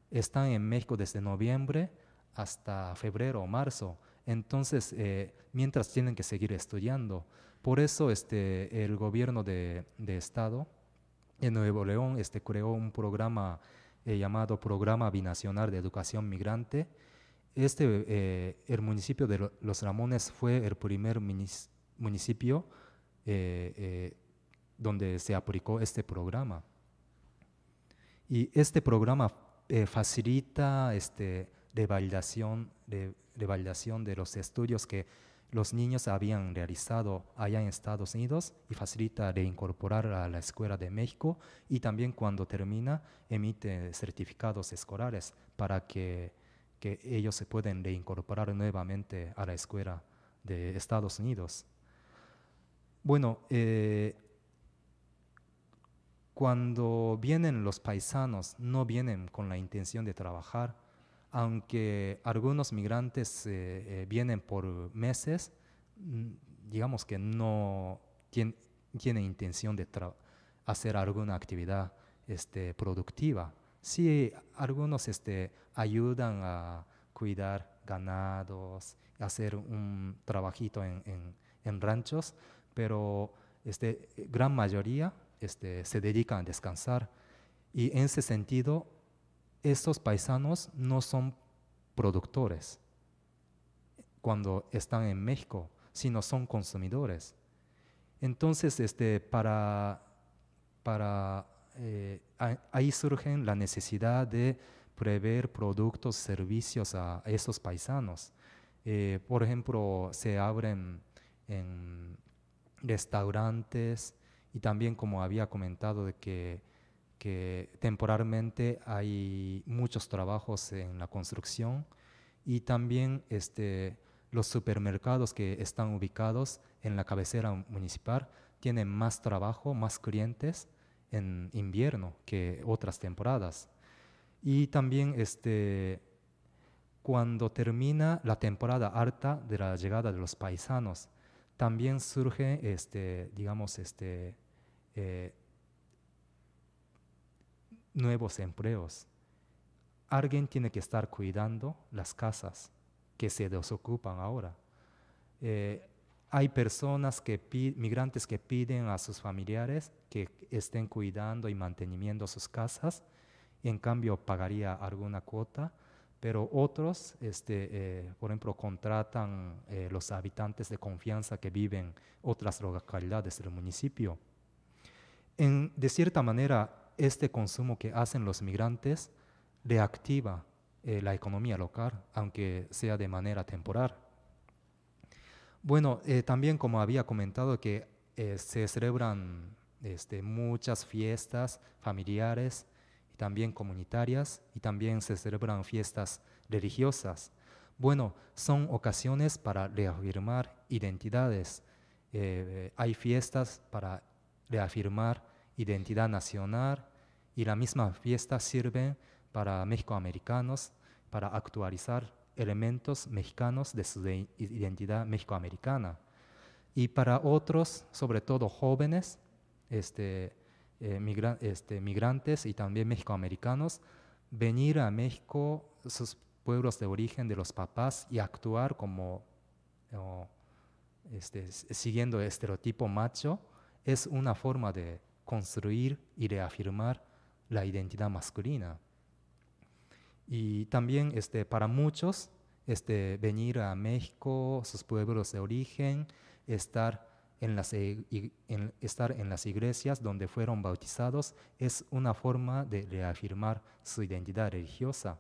Están en México desde noviembre hasta febrero o marzo entonces, eh, mientras tienen que seguir estudiando. Por eso este, el gobierno de, Estado en Nuevo León este, creó un programa eh, llamado Programa Binacional de Educación Migrante. Este, eh, el municipio de Los Ramones fue el primer municipio donde se aplicó este programa. Y este programa facilita este, validación de de validación de los estudios que los niños habían realizado allá en Estados Unidos y facilita reincorporar a la Escuela de México y también cuando termina emite certificados escolares para que, ellos se pueden reincorporar nuevamente a la Escuela de Estados Unidos. Bueno, eh, cuando vienen los paisanos no vienen con la intención de trabajar, aunque algunos migrantes eh, eh, vienen por meses, mm, digamos que no tienen intención de hacer alguna actividad este, productiva. Sí, algunos este, ayudan a cuidar ganados, hacer un trabajito en, ranchos, pero este, gran mayoría este, se dedican a descansar. Y en ese sentido, estos paisanos no son productores cuando están en México, sino son consumidores. Entonces, este, para, para eh, ahí surge la necesidad de prever productos, servicios a, esos paisanos. Eh, por ejemplo, se abren restaurantes y también, como había comentado, de que que temporalmente hay muchos trabajos en la construcción y también este, los supermercados que están ubicados en la cabecera municipal tienen más trabajo, más clientes en invierno que otras temporadas. Y también este, cuando termina la temporada alta de la llegada de los paisanos, también surge, este, digamos, este, eh, nuevos empleos. Alguien tiene que estar cuidando las casas que se desocupan ahora. Eh, hay personas, que migrantes que piden a sus familiares que estén cuidando y manteniendo sus casas, y en cambio pagaría alguna cuota, pero otros, este, eh, por ejemplo, contratan eh, los habitantes de confianza que viven otras localidades del municipio. En, de cierta manera, este consumo que hacen los migrantes reactiva eh, la economía local, aunque sea de manera temporal. Bueno, eh, también como había comentado que eh, se celebran este, muchas fiestas familiares y también comunitarias y también se celebran fiestas religiosas. Bueno, son ocasiones para reafirmar identidades. hay fiestas para reafirmar identidad nacional, y la misma fiesta sirve para mexicoamericanos para actualizar elementos mexicanos de su identidad mexicoamericana. Y para otros, sobre todo jóvenes, este, eh, este, migrantes y también mexicoamericanos, venir a México, sus pueblos de origen de los papás y actuar como este, siguiendo el estereotipo macho, es una forma de construir y de afirmar la identidad masculina. Y también este, para muchos, este, venir a México, sus pueblos de origen, estar en, las, e-, estar en las iglesias donde fueron bautizados, es una forma de reafirmar su identidad religiosa.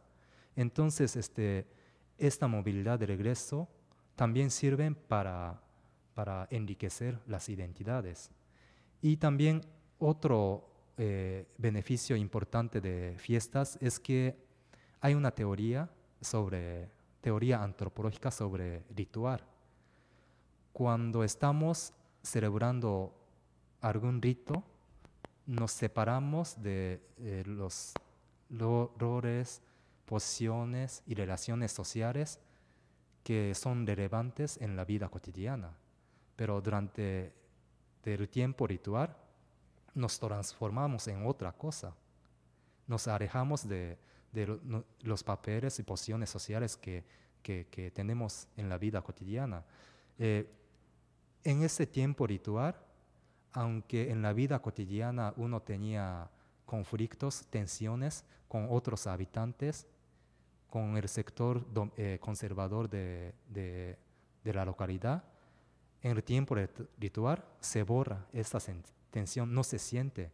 Entonces, este, esta movilidad de regreso también sirve para, para enriquecer las identidades. Y también otro eh, beneficio importante de fiestas es que hay una teoría sobre teoría antropológica sobre ritual. Cuando estamos celebrando algún rito, nos separamos de eh, los roles, posiciones y relaciones sociales que son relevantes en la vida cotidiana. Pero durante el tiempo ritual nos transformamos en otra cosa. Nos alejamos de, los papeles y posiciones sociales que, tenemos en la vida cotidiana. Eh, en ese tiempo ritual, aunque en la vida cotidiana uno tenía conflictos, tensiones con otros habitantes, con el sector eh, conservador de, la localidad, en el tiempo ritual se borra esta tensión no se siente.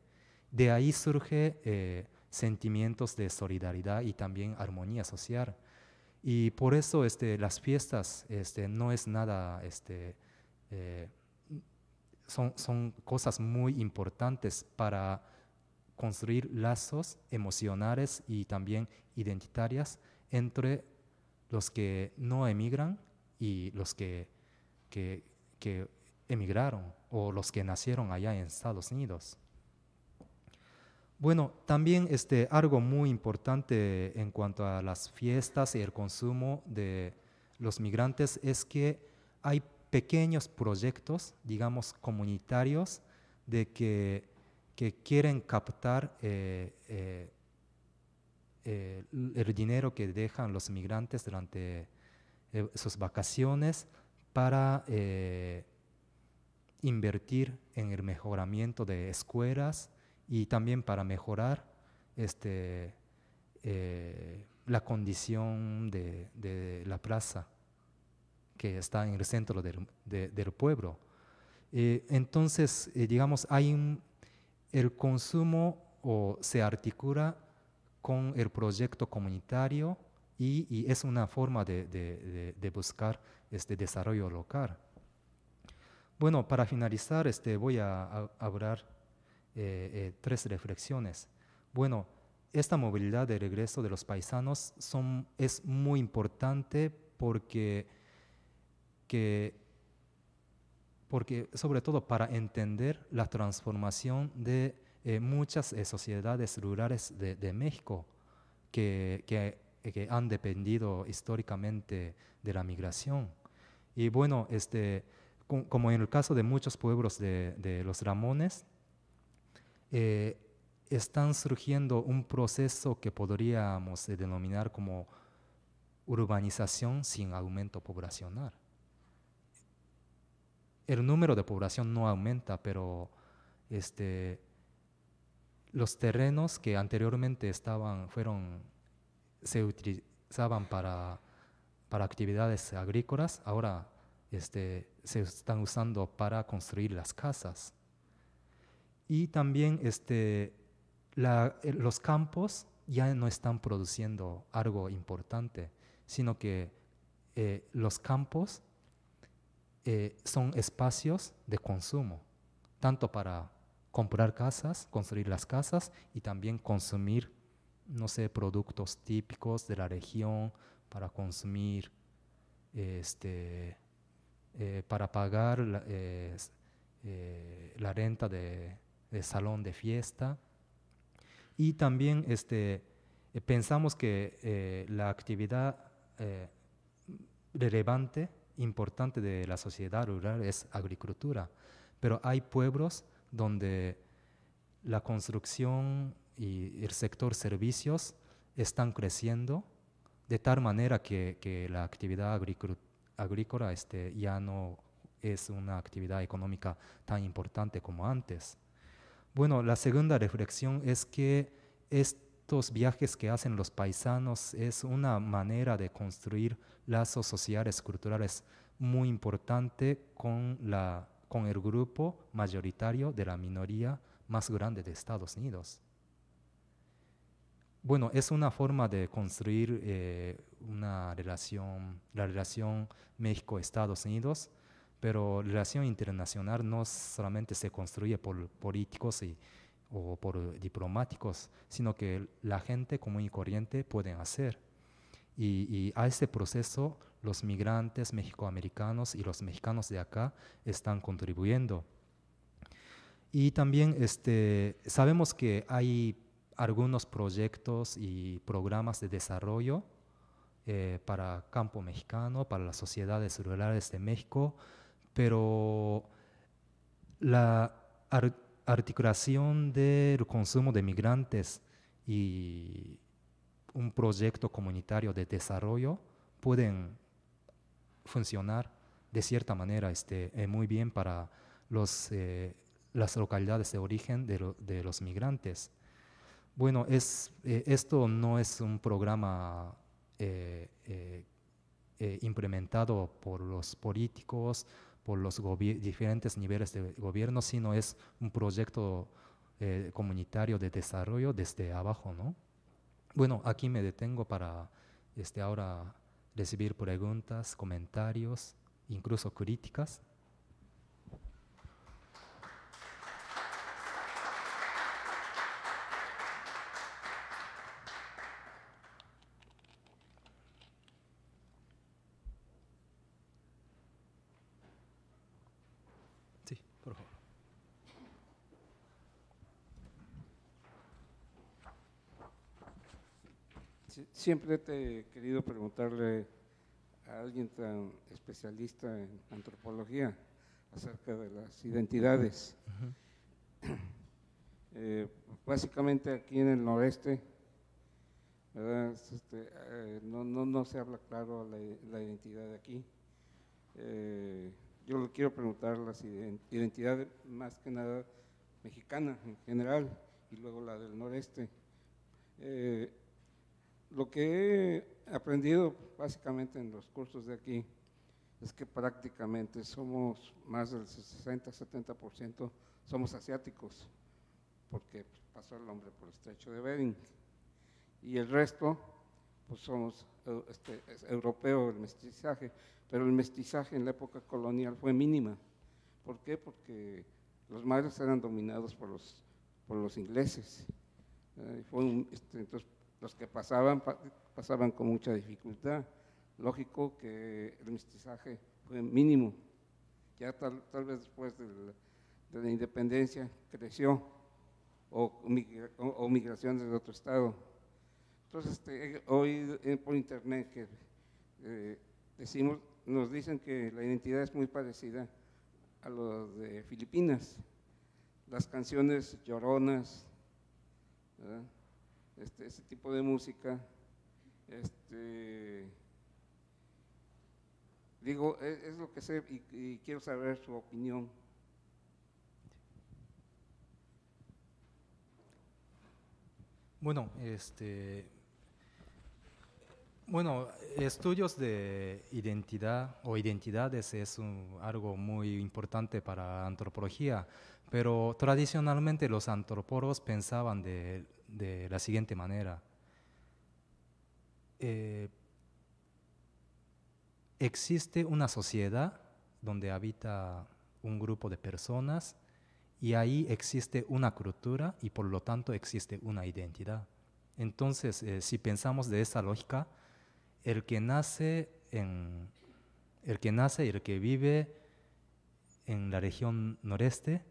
De ahí surgen eh, sentimientos de solidaridad y también armonía social. Y por eso este, las fiestas este, no es nada, este, eh, son, son cosas muy importantes para construir lazos emocionales y también identitarias entre los que no emigran y los que, que emigraron o los que nacieron allá en Estados Unidos. Bueno, también este, algo muy importante en cuanto a las fiestas y el consumo de los migrantes es que hay pequeños proyectos, digamos, comunitarios, de que, quieren captar eh, eh, eh, el dinero que dejan los migrantes durante sus vacaciones para invertir en el mejoramiento de escuelas y también para mejorar este, eh, la condición de, la plaza que está en el centro del, pueblo. Eh, entonces, eh, digamos, hay el consumo o se articula con el proyecto comunitario y, es una forma de, de buscar este desarrollo local. Bueno, para finalizar, este, voy a, hablar eh, eh, tres reflexiones. Bueno, esta movilidad de regreso de los paisanos es muy importante porque, porque, sobre todo para entender la transformación de eh, muchas sociedades rurales de, México que, que, han dependido históricamente de la migración. Y bueno, este, como en el caso de muchos pueblos de, los Ramones, eh, están surgiendo un proceso que podríamos eh, denominar como urbanización sin aumento poblacional. El número de población no aumenta, pero este, los terrenos que anteriormente estaban, fueron, se utilizaban para, actividades agrícolas, ahora este, se están usando para construir las casas. Y también este, eh, los campos ya no están produciendo algo importante, sino que eh, los campos eh, son espacios de consumo, tanto para comprar casas, construir las casas y también consumir, no sé, productos típicos de la región, para consumir este, eh, para pagar la, eh, eh, renta de, salón de fiesta. Y también este, pensamos que la actividad relevante, importante de la sociedad rural es agricultura, pero hay pueblos donde la construcción y el sector servicios están creciendo de tal manera que, que la actividad agrícola agrícola este, ya no es una actividad económica tan importante como antes. Bueno, la segunda reflexión es que estos viajes que hacen los paisanos es una manera de construir lazos sociales, culturales muy importante con, la, con el grupo mayoritario de la minoría más grande de Estados Unidos. Bueno, es una forma de construir eh, una relación, la relación México-Estados Unidos, pero la relación internacional no solamente se construye por políticos o por diplomáticos, sino que la gente común y corriente pueden hacer. Y, a ese proceso los migrantes mexicoamericanos y los mexicanos de acá están contribuyendo. Y también este, sabemos que hay algunos proyectos y programas de desarrollo eh, para campo mexicano, para las sociedades rurales de México, pero la articulación del consumo de migrantes y un proyecto comunitario de desarrollo pueden funcionar de cierta manera este, eh, muy bien para los, eh, las localidades de origen de, los migrantes. Bueno, es, eh, esto no es un programa eh, eh, eh, implementado por los políticos, por los diferentes niveles de gobierno, sino es un proyecto comunitario de desarrollo desde abajo. Bueno, aquí me detengo para este, ahora recibir preguntas, comentarios, incluso críticas. siempre te he querido preguntarle a alguien tan especialista en antropología acerca de las identidades. Eh, básicamente aquí en el noreste, este, eh, no, se habla claro la, identidad de aquí. Eh, yo le quiero preguntar las identidades más que nada mexicana en general y luego la del noreste. Lo que he aprendido básicamente en los cursos de aquí es que prácticamente somos más del 60-70% somos asiáticos, porque pasó el hombre por el estrecho de Bering. Y el resto, pues somos eh, este, europeo, el mestizaje, pero el mestizaje en la época colonial fue mínima. ¿Por qué? Porque los mares eran dominados por los, por los ingleses. Eh, fue un, este, entonces, los que pasaban, pasaban con mucha dificultad. Lógico que el mestizaje fue mínimo. Ya tal, vez después de la independencia creció o, migración o, de otro estado. Entonces, este, hoy eh, por internet que eh, decimos, nos dicen que la identidad es muy parecida a lo de Filipinas. Las canciones lloronas, ¿verdad? este, ese tipo de música. Este, digo, e, es, lo que sé y, quiero saber su opinión. Bueno, este, bueno, estudios de identidad o identidades es un, algo muy importante para antropología, pero tradicionalmente los antropólogos pensaban de de la siguiente manera. Eh, existe una sociedad donde habita un grupo de personas y ahí existe una cultura y por lo tanto existe una identidad. Entonces, eh, si pensamos de esa lógica, el que nace en el que nace y el que vive en la región noreste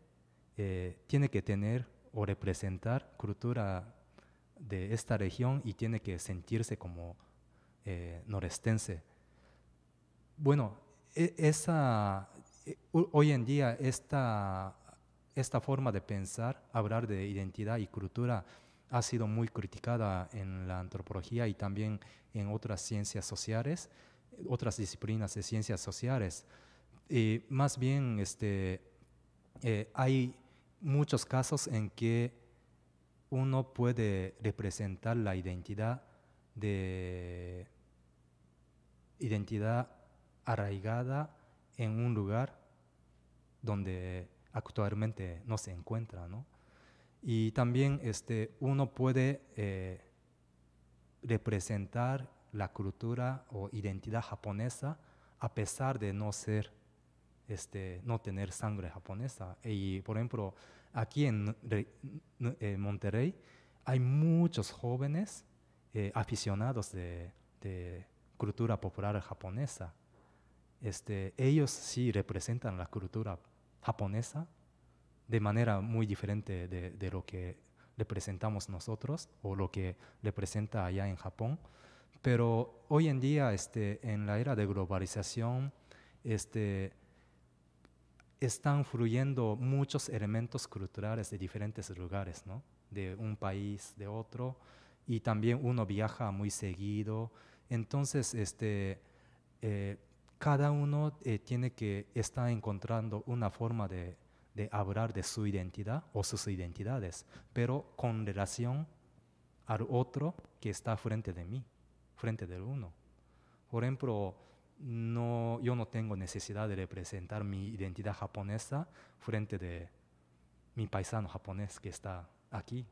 eh, tiene que tener o representar cultura de esta región y tiene que sentirse como eh, norestense. Bueno, e, esa, e, hoy en día esta, esta forma de pensar, hablar de identidad y cultura, ha sido muy criticada en la antropología y también en otras ciencias sociales, otras disciplinas de ciencias sociales. Y más bien este, eh, hay muchos casos en que uno puede representar la identidad de identidad arraigada en un lugar donde actualmente no se encuentra, Y también este, uno puede eh, representar la cultura o identidad japonesa a pesar de no ser este, no tener sangre japonesa. Y por ejemplo, aquí en, eh, Monterrey hay muchos jóvenes eh, aficionados de, cultura popular japonesa. Este, ellos sí representan la cultura japonesa de manera muy diferente de, de lo que representamos nosotros o lo que representa allá en Japón. Pero hoy en día, este, en la era de globalización, este, están fluyendo muchos elementos culturales de diferentes lugares, de un país, de otro, y también uno viaja muy seguido. Entonces, este, eh, cada uno eh, tiene que estar encontrando una forma de, de, hablar de su identidad o sus identidades, pero con relación al otro que está frente de mí, frente del uno. Por ejemplo, no, yo no tengo necesidad de representar mi identidad japonesa frente de mi paisano japonés que está aquí.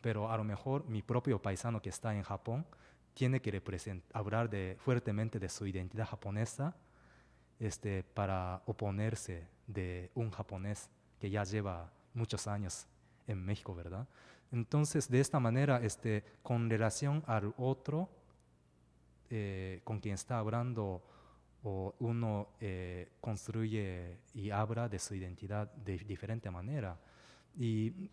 Pero a lo mejor mi propio paisano que está en Japón tiene que hablar de, fuertemente de su identidad japonesa este, para oponerse de un japonés que ya lleva muchos años en México, ¿verdad? Entonces, de esta manera, este, con relación al otro, eh, con quien está hablando o uno eh, construye y habla de su identidad de diferente manera. Y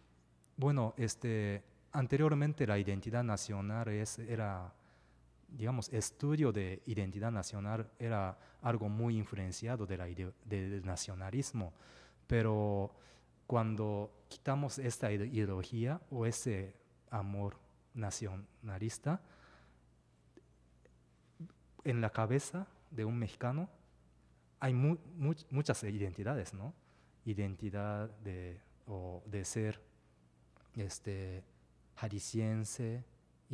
bueno, este, anteriormente la identidad nacional es, era, digamos, estudio de identidad nacional era algo muy influenciado de del nacionalismo, pero cuando quitamos esta ideología o ese amor nacionalista, en la cabeza de un mexicano hay muchas identidades, ¿no? Identidad de, ser este,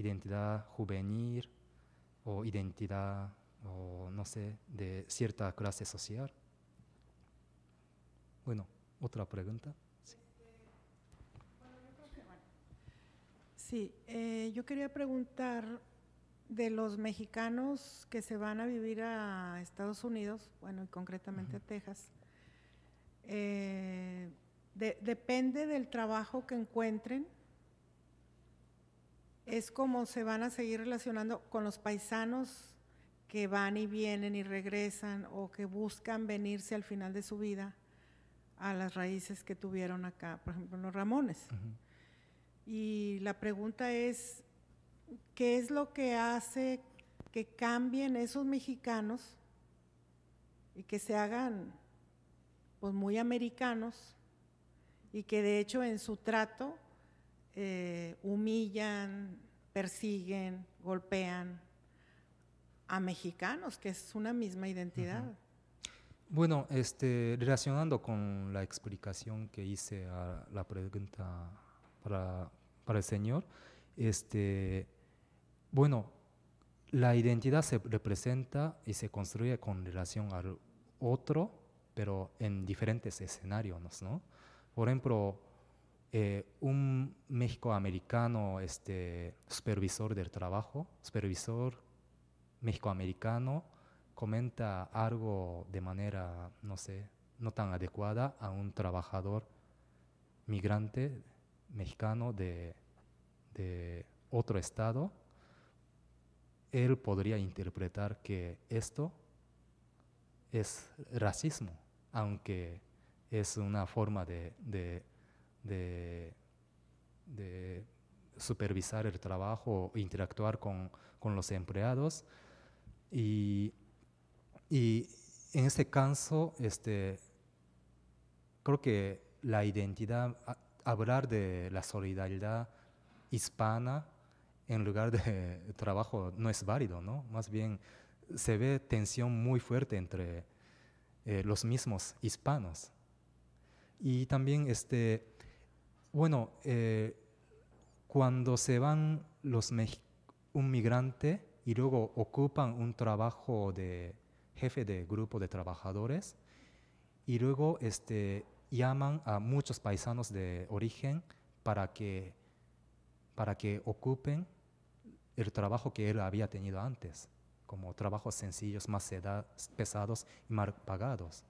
identidad juvenil o identidad, o no sé, de cierta clase social. Bueno, otra pregunta. Sí, eh, yo quería preguntar de los mexicanos que se van a vivir a Estados Unidos, bueno, y concretamente a Texas, eh, depende del trabajo que encuentren, es como se van a seguir relacionando con los paisanos que van y vienen y regresan o que buscan venirse al final de su vida a las raíces que tuvieron acá, por ejemplo, los Ramones. Y la pregunta es, qué es lo que hace que cambien esos mexicanos y que se hagan pues muy americanos y que de hecho en su trato eh, humillan, persiguen, golpean a mexicanos, que es una misma identidad. Bueno, este, relacionando con la explicación que hice a la pregunta para, para el señor, este, bueno, la identidad se representa y se construye con relación al otro, pero en diferentes escenarios, ¿no? Por ejemplo, eh, un México-americano este, supervisor del trabajo, supervisor méxico comenta algo de manera, no sé, no tan adecuada a un trabajador migrante mexicano de otro estado él podría interpretar que esto es racismo, aunque es una forma de, supervisar el trabajo, e interactuar con, los empleados. Y, en ese caso, este, creo que la identidad, hablar de la solidaridad hispana en lugar de trabajo no es válido, ¿no? Más bien se ve tensión muy fuerte entre eh, los mismos hispanos. Y también, este, bueno, eh, cuando se van los un migrante y luego ocupan un trabajo de jefe de grupo de trabajadores, y luego este, llaman a muchos paisanos de origen para que, para que ocupen el trabajo que él había tenido antes, como trabajos sencillos, más pesados y mal pagados.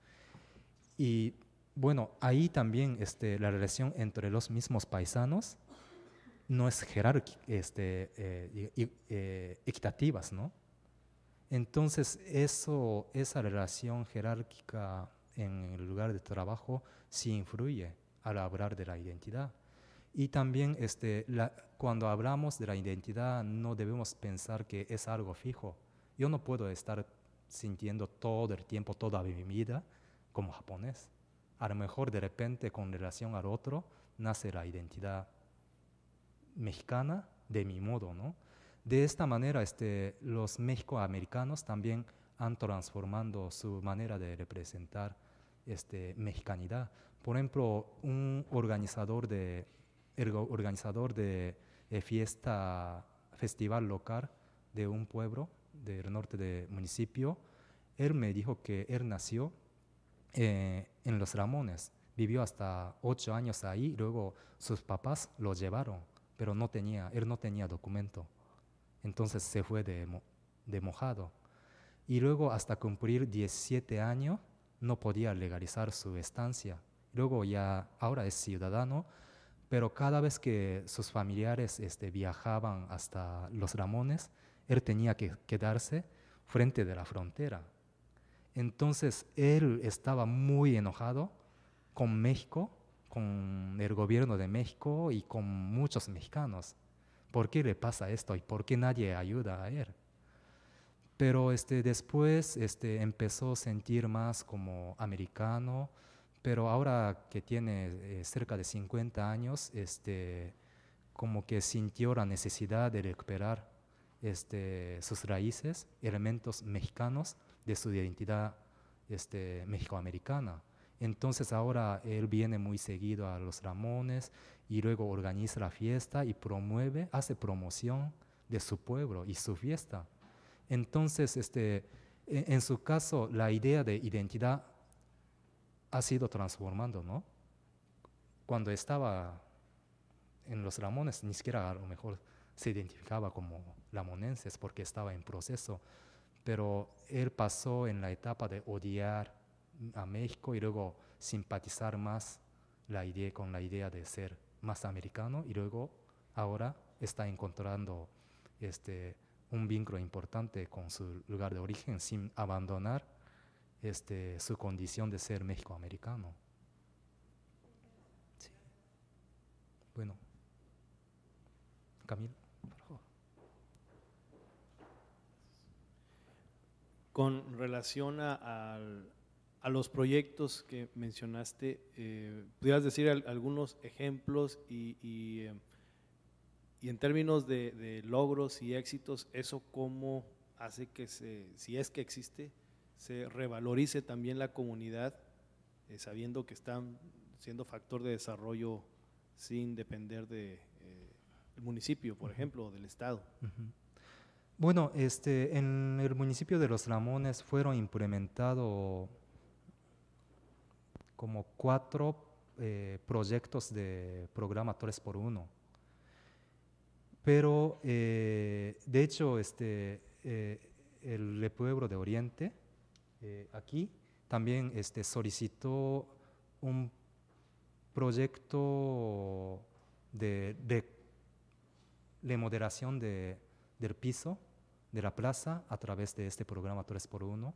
Y bueno, ahí también este, la relación entre los mismos paisanos no es jerárquica, este, eh, eh, Entonces, eso, esa relación jerárquica en el lugar de trabajo sí influye al hablar de la identidad. Y también este, la, cuando hablamos de la identidad no debemos pensar que es algo fijo. Yo no puedo estar sintiendo todo el tiempo, toda mi vida como japonés. A lo mejor de repente con relación al otro nace la identidad mexicana de mi modo, ¿no? De esta manera, este, los mexicoamericanos también han transformado su manera de representar este, mexicanidad. Por ejemplo, un organizador de el organizador de eh, fiesta, festival local de un pueblo del norte del municipio, él me dijo que él nació eh, en Los Ramones, vivió hasta ocho años ahí, luego sus papás lo llevaron, pero no tenía, él no tenía documento. Entonces se fue de, de mojado. Y luego hasta cumplir 17 años no podía legalizar su estancia. Luego ya ahora es ciudadano, pero cada vez que sus familiares este, viajaban hasta Los Ramones, él tenía que quedarse frente de la frontera. Entonces él estaba muy enojado con México, con el gobierno de México y con muchos mexicanos. ¿Por qué le pasa esto y por qué nadie ayuda a él? Pero este, después este, empezó a sentir más como americano, pero ahora que tiene eh, cerca de 50 años, este, como que sintió la necesidad de recuperar este, sus raíces, elementos mexicanos de su identidad este, mexicoamericana. Entonces ahora él viene muy seguido a los Ramones y luego organiza la fiesta y promueve, hace promoción de su pueblo y su fiesta. Entonces, este, en, en su caso, la idea de identidad ha sido transformando, ¿no? Cuando estaba en los Ramones, ni siquiera a lo mejor se identificaba como ramonenses porque estaba en proceso, pero él pasó en la etapa de odiar a México y luego simpatizar más la idea, con la idea de ser más americano y luego ahora está encontrando este, un vínculo importante con su lugar de origen sin abandonar este, su condición de ser mexicoamericano. americano Bueno, Camilo, Con relación a, los proyectos que mencionaste, eh, ¿pudieras decir algunos ejemplos y, eh, en términos de, logros y éxitos, eso cómo hace que se, si es que existe, se revalorice también la comunidad, eh, sabiendo que están siendo factor de desarrollo sin depender del de, eh, municipio, por ejemplo, o del Estado. Bueno, este, en el municipio de Los Ramones fueron implementados como cuatro eh, proyectos de programa 3x1. Pero, de hecho, este, el pueblo de Oriente eh, aquí también este, solicitó un proyecto de, de remodelación de, del piso de la plaza a través de este programa 3x1,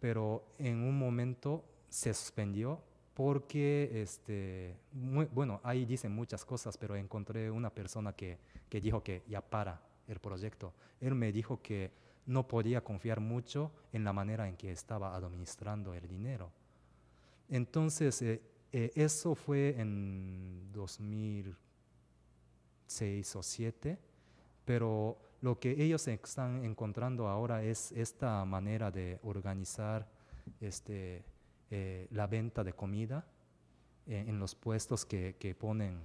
pero en un momento se suspendió porque, este, muy, bueno, ahí dicen muchas cosas, pero encontré una persona que, que dijo que ya para el proyecto. Él me dijo que no podía confiar mucho en la manera en que estaba administrando el dinero. Entonces, eh, eh, eso fue en 2006 o 2007, pero lo que ellos están encontrando ahora es esta manera de organizar este, eh, la venta de comida en, los puestos que, ponen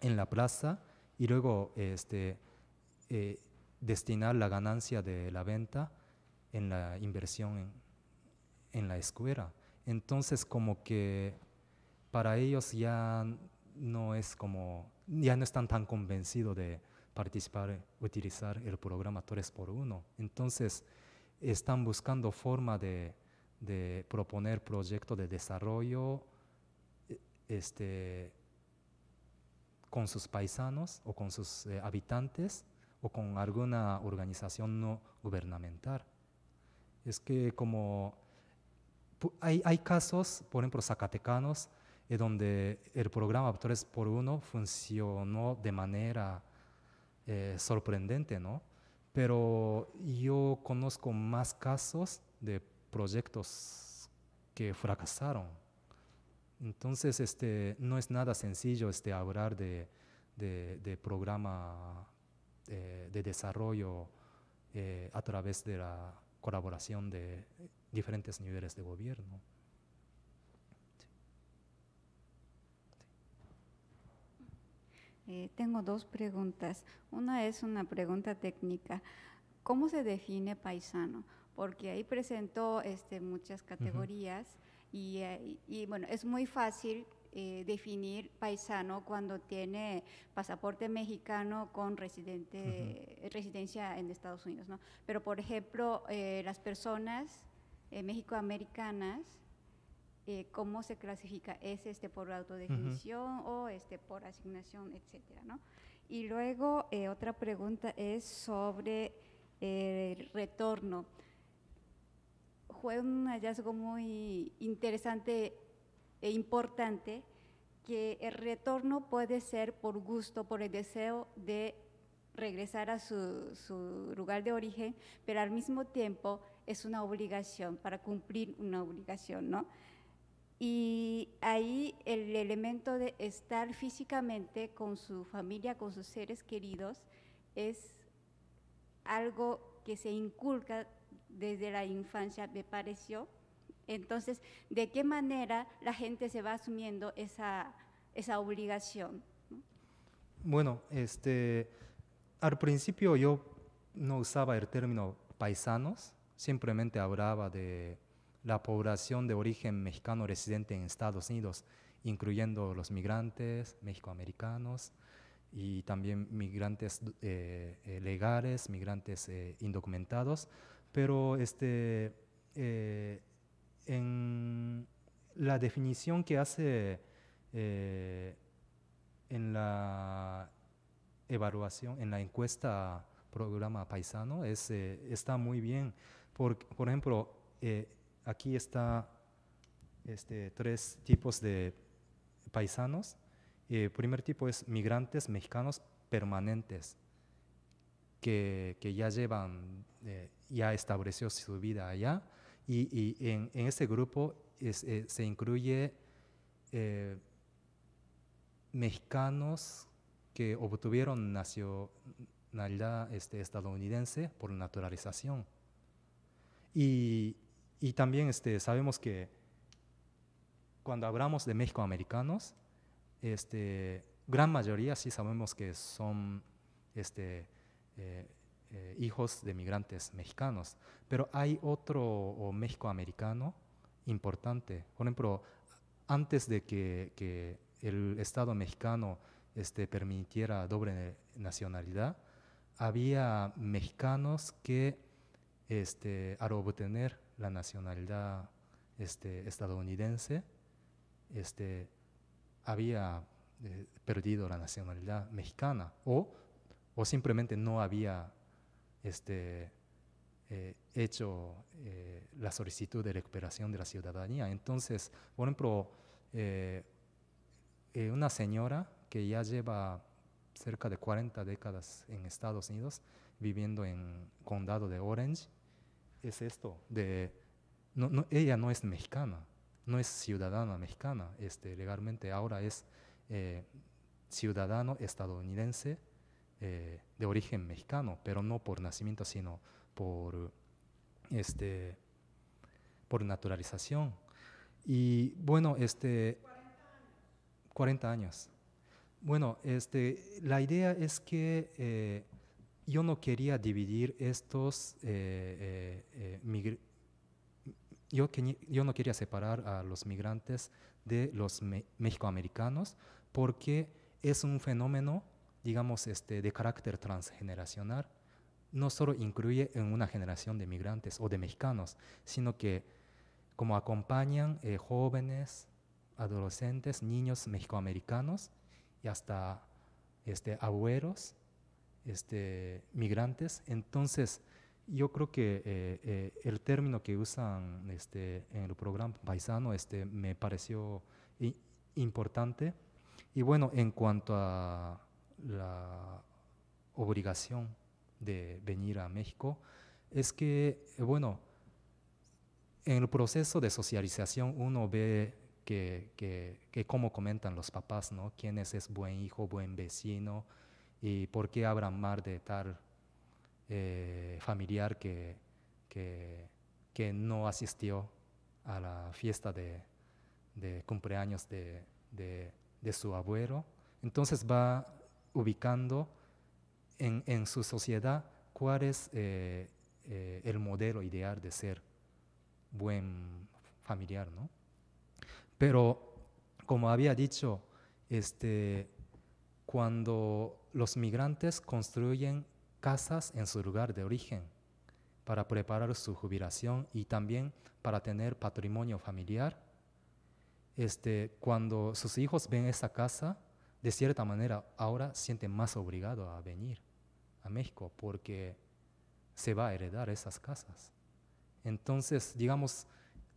en la plaza y luego este, destinar la ganancia de la venta en la inversión en, la escuela. Entonces como que para ellos ya no es como, ya no están tan convencidos de participar, utilizar el programa 3x1. Entonces están buscando forma de, proponer proyectos de desarrollo e, este, con sus paisanos o con sus eh, habitantes o con alguna organización no gubernamental. Es que como hay, hay casos, por ejemplo, zacatecanos, eh, donde el programa 3 por 1 funcionó de manera eh, sorprendente, ¿no? Pero yo conozco más casos de proyectos que fracasaron. Entonces, este, no es nada sencillo este, hablar de, de, de programa eh, de, desarrollo eh, a través de la colaboración de diferentes niveles de gobierno. Eh, tengo dos preguntas. Una es una pregunta técnica. ¿Cómo se define paisano? Porque ahí presentó este, muchas categorías y, y, bueno, es muy fácil eh, definir paisano cuando tiene pasaporte mexicano con residente, residencia en Estados Unidos, Pero, por ejemplo, eh, las personas eh, mexicoamericanas, eh, ¿cómo se clasifica? ¿Es este por autodefinición o este por asignación, etcétera, Y luego, otra pregunta es sobre el retorno. Fue un hallazgo muy interesante e importante que el retorno puede ser por gusto, por el deseo de regresar a su, su, lugar de origen, pero al mismo tiempo es una obligación, para cumplir una obligación, ¿no? Y ahí el elemento de estar físicamente con su familia, con sus seres queridos, es algo que se inculca desde la infancia, me pareció, entonces, ¿de qué manera la gente se va asumiendo esa, obligación? Bueno, este, al principio yo no usaba el término paisanos, simplemente hablaba de la población de origen mexicano residente en Estados Unidos, incluyendo los migrantes mexicoamericanos y también migrantes eh, eh, legales, migrantes eh, indocumentados, pero este, en la definición que hace eh, en la evaluación, en la encuesta programa paisano, eh, está muy bien. Por, ejemplo, eh, aquí está este, tres tipos de paisanos. El primer tipo es migrantes mexicanos permanentes, que, que ya llevan, ya estableció su vida allá y, en, ese grupo eh, se incluye eh, mexicanos que obtuvieron nacionalidad este, estadounidense por naturalización. Y, también este, sabemos que cuando hablamos de méxico este, gran mayoría sí sabemos que son este, eh, eh, hijos de migrantes mexicanos, pero hay otro México-americano importante. Por ejemplo, antes de que, el Estado mexicano este, permitiera doble nacionalidad, había mexicanos que este, al obtener la nacionalidad este, estadounidense, este, había eh, perdido la nacionalidad mexicana o, o simplemente no había este, eh, hecho eh, la solicitud de recuperación de la ciudadanía. Entonces, por ejemplo, eh, una señora que ya lleva cerca de 40 décadas en Estados Unidos, viviendo en condado de Orange, es esto, de, ella no es mexicana, no es ciudadana mexicana, este, legalmente ahora es ciudadano estadounidense eh, de origen mexicano, pero no por nacimiento, sino por, este, por naturalización. Y bueno, este, 40 años. Bueno, este, la idea es que eh, yo no quería dividir estos, eh, yo, yo, no quería separar a los migrantes de los mexicoamericanos porque es un fenómeno digamos, este, de carácter transgeneracional, no solo incluye en una generación de migrantes o de mexicanos, sino que como acompañan eh, jóvenes, adolescentes, niños mexicoamericanos y hasta este, abuelos, este, migrantes. Entonces, yo creo que eh, eh, el término que usan este, en el programa paisano este, me pareció importante. Y bueno, en cuanto a la obligación de venir a México es que, eh, bueno, en el proceso de socialización uno ve que, como comentan los papás, ¿no? quién es buen hijo, buen vecino y por qué habrá mar de tal eh, familiar que, que, no asistió a la fiesta de, cumpleaños de, de su abuelo. Entonces va ubicando en, su sociedad cuál es eh, eh, el modelo ideal de ser buen familiar, Pero, como había dicho, este, cuando los migrantes construyen casas en su lugar de origen para preparar su jubilación y también para tener patrimonio familiar, este, cuando sus hijos ven esa casa, de cierta manera ahora siente más obligado a venir a México porque se va a heredar esas casas. Entonces, digamos,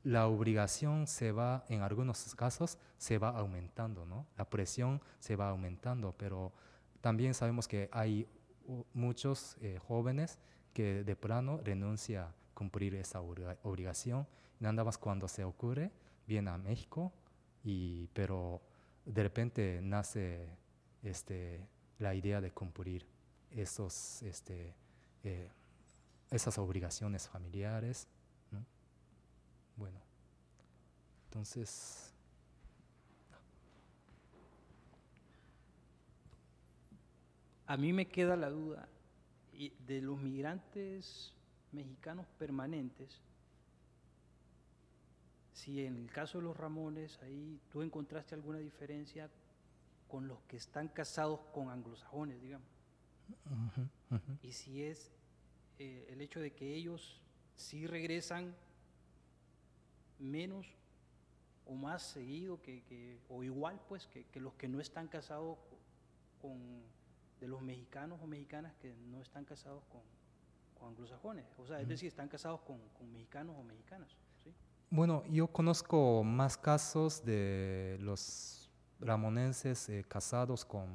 la obligación se va, en algunos casos, se va aumentando, ¿no? La presión se va aumentando, pero también sabemos que hay muchos eh, jóvenes que de plano renuncia a cumplir esa obligación. Nada más cuando se ocurre, viene a México, y, pero de repente nace este, la idea de cumplir esos, este, eh, esas obligaciones familiares. Bueno, entonces... A mí me queda la duda de los migrantes mexicanos permanentes, si en el caso de los Ramones, ahí tú encontraste alguna diferencia con los que están casados con anglosajones, digamos. Y si es eh, el hecho de que ellos sí regresan menos o más seguido que, que o igual pues que, los que no están casados con de los mexicanos o mexicanas que no están casados con, anglosajones o sea es decir están casados con, con mexicanos o mexicanas bueno, yo conozco más casos de los ramonenses eh, casados con,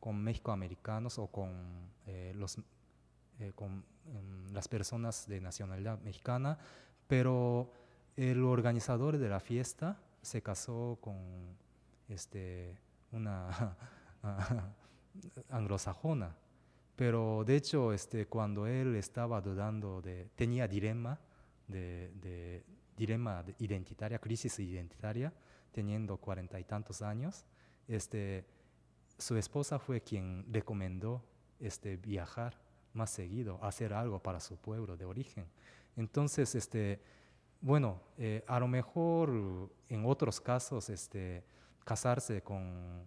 con mexicoamericanos o con, eh, eh, em, las personas de nacionalidad mexicana, pero el organizador de la fiesta se casó con este, una anglosajona. Pero de hecho, este, cuando él estaba dudando de, tenía dilema, de, de dilema identitaria, crisis identitaria, teniendo cuarenta y tantos años, este, su esposa fue quien recomendó este, viajar más seguido, hacer algo para su pueblo de origen. Entonces, este, bueno, eh, a lo mejor en otros casos, este, casarse con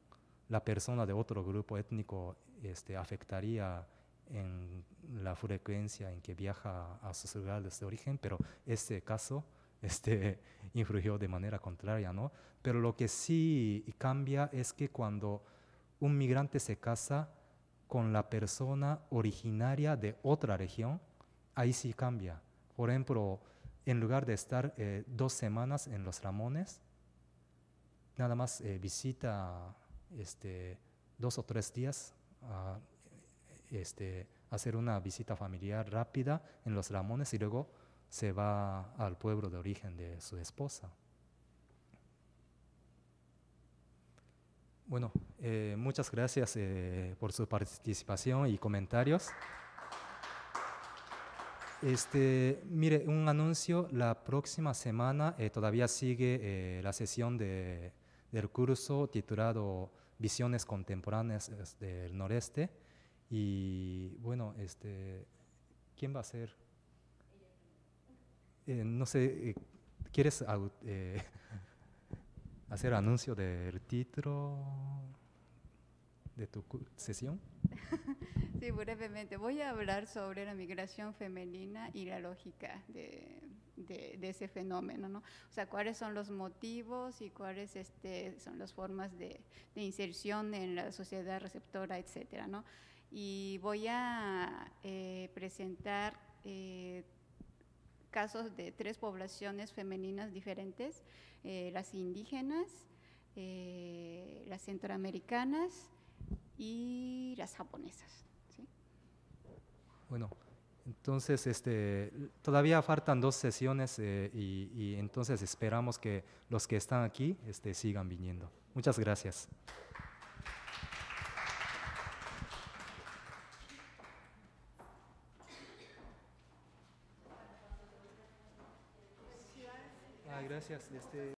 la persona de otro grupo étnico este, afectaría en la frecuencia en que viaja a sus lugares de origen, pero este caso este, influyó de manera contraria, ¿no? Pero lo que sí cambia es que cuando un migrante se casa con la persona originaria de otra región, ahí sí cambia. Por ejemplo, en lugar de estar eh, dos semanas en Los Ramones, nada más eh, visita este, dos o tres días a ah, este, hacer una visita familiar rápida en Los Ramones y luego se va al pueblo de origen de su esposa. Bueno, eh, muchas gracias eh, por su participación y comentarios. Este, mire, un anuncio, la próxima semana eh, todavía sigue la sesión de, del curso titulado Visiones Contemporáneas este, del Noreste. Y bueno, este, ¿quién va a ser? Eh, no sé, eh, ¿quieres eh, hacer anuncio del título de tu sesión? sí, brevemente. Voy a hablar sobre la migración femenina y la lógica de, ese fenómeno, ¿no? O sea, cuáles son los motivos y cuáles este, son las formas de, de inserción en la sociedad receptora, etcétera, ¿no? y voy a eh, presentar eh, casos de tres poblaciones femeninas diferentes, eh, las indígenas, las centroamericanas y las japonesas. Bueno, entonces este, todavía faltan dos sesiones y, entonces esperamos que los que están aquí este, sigan viniendo. Muchas gracias. gracias. Este,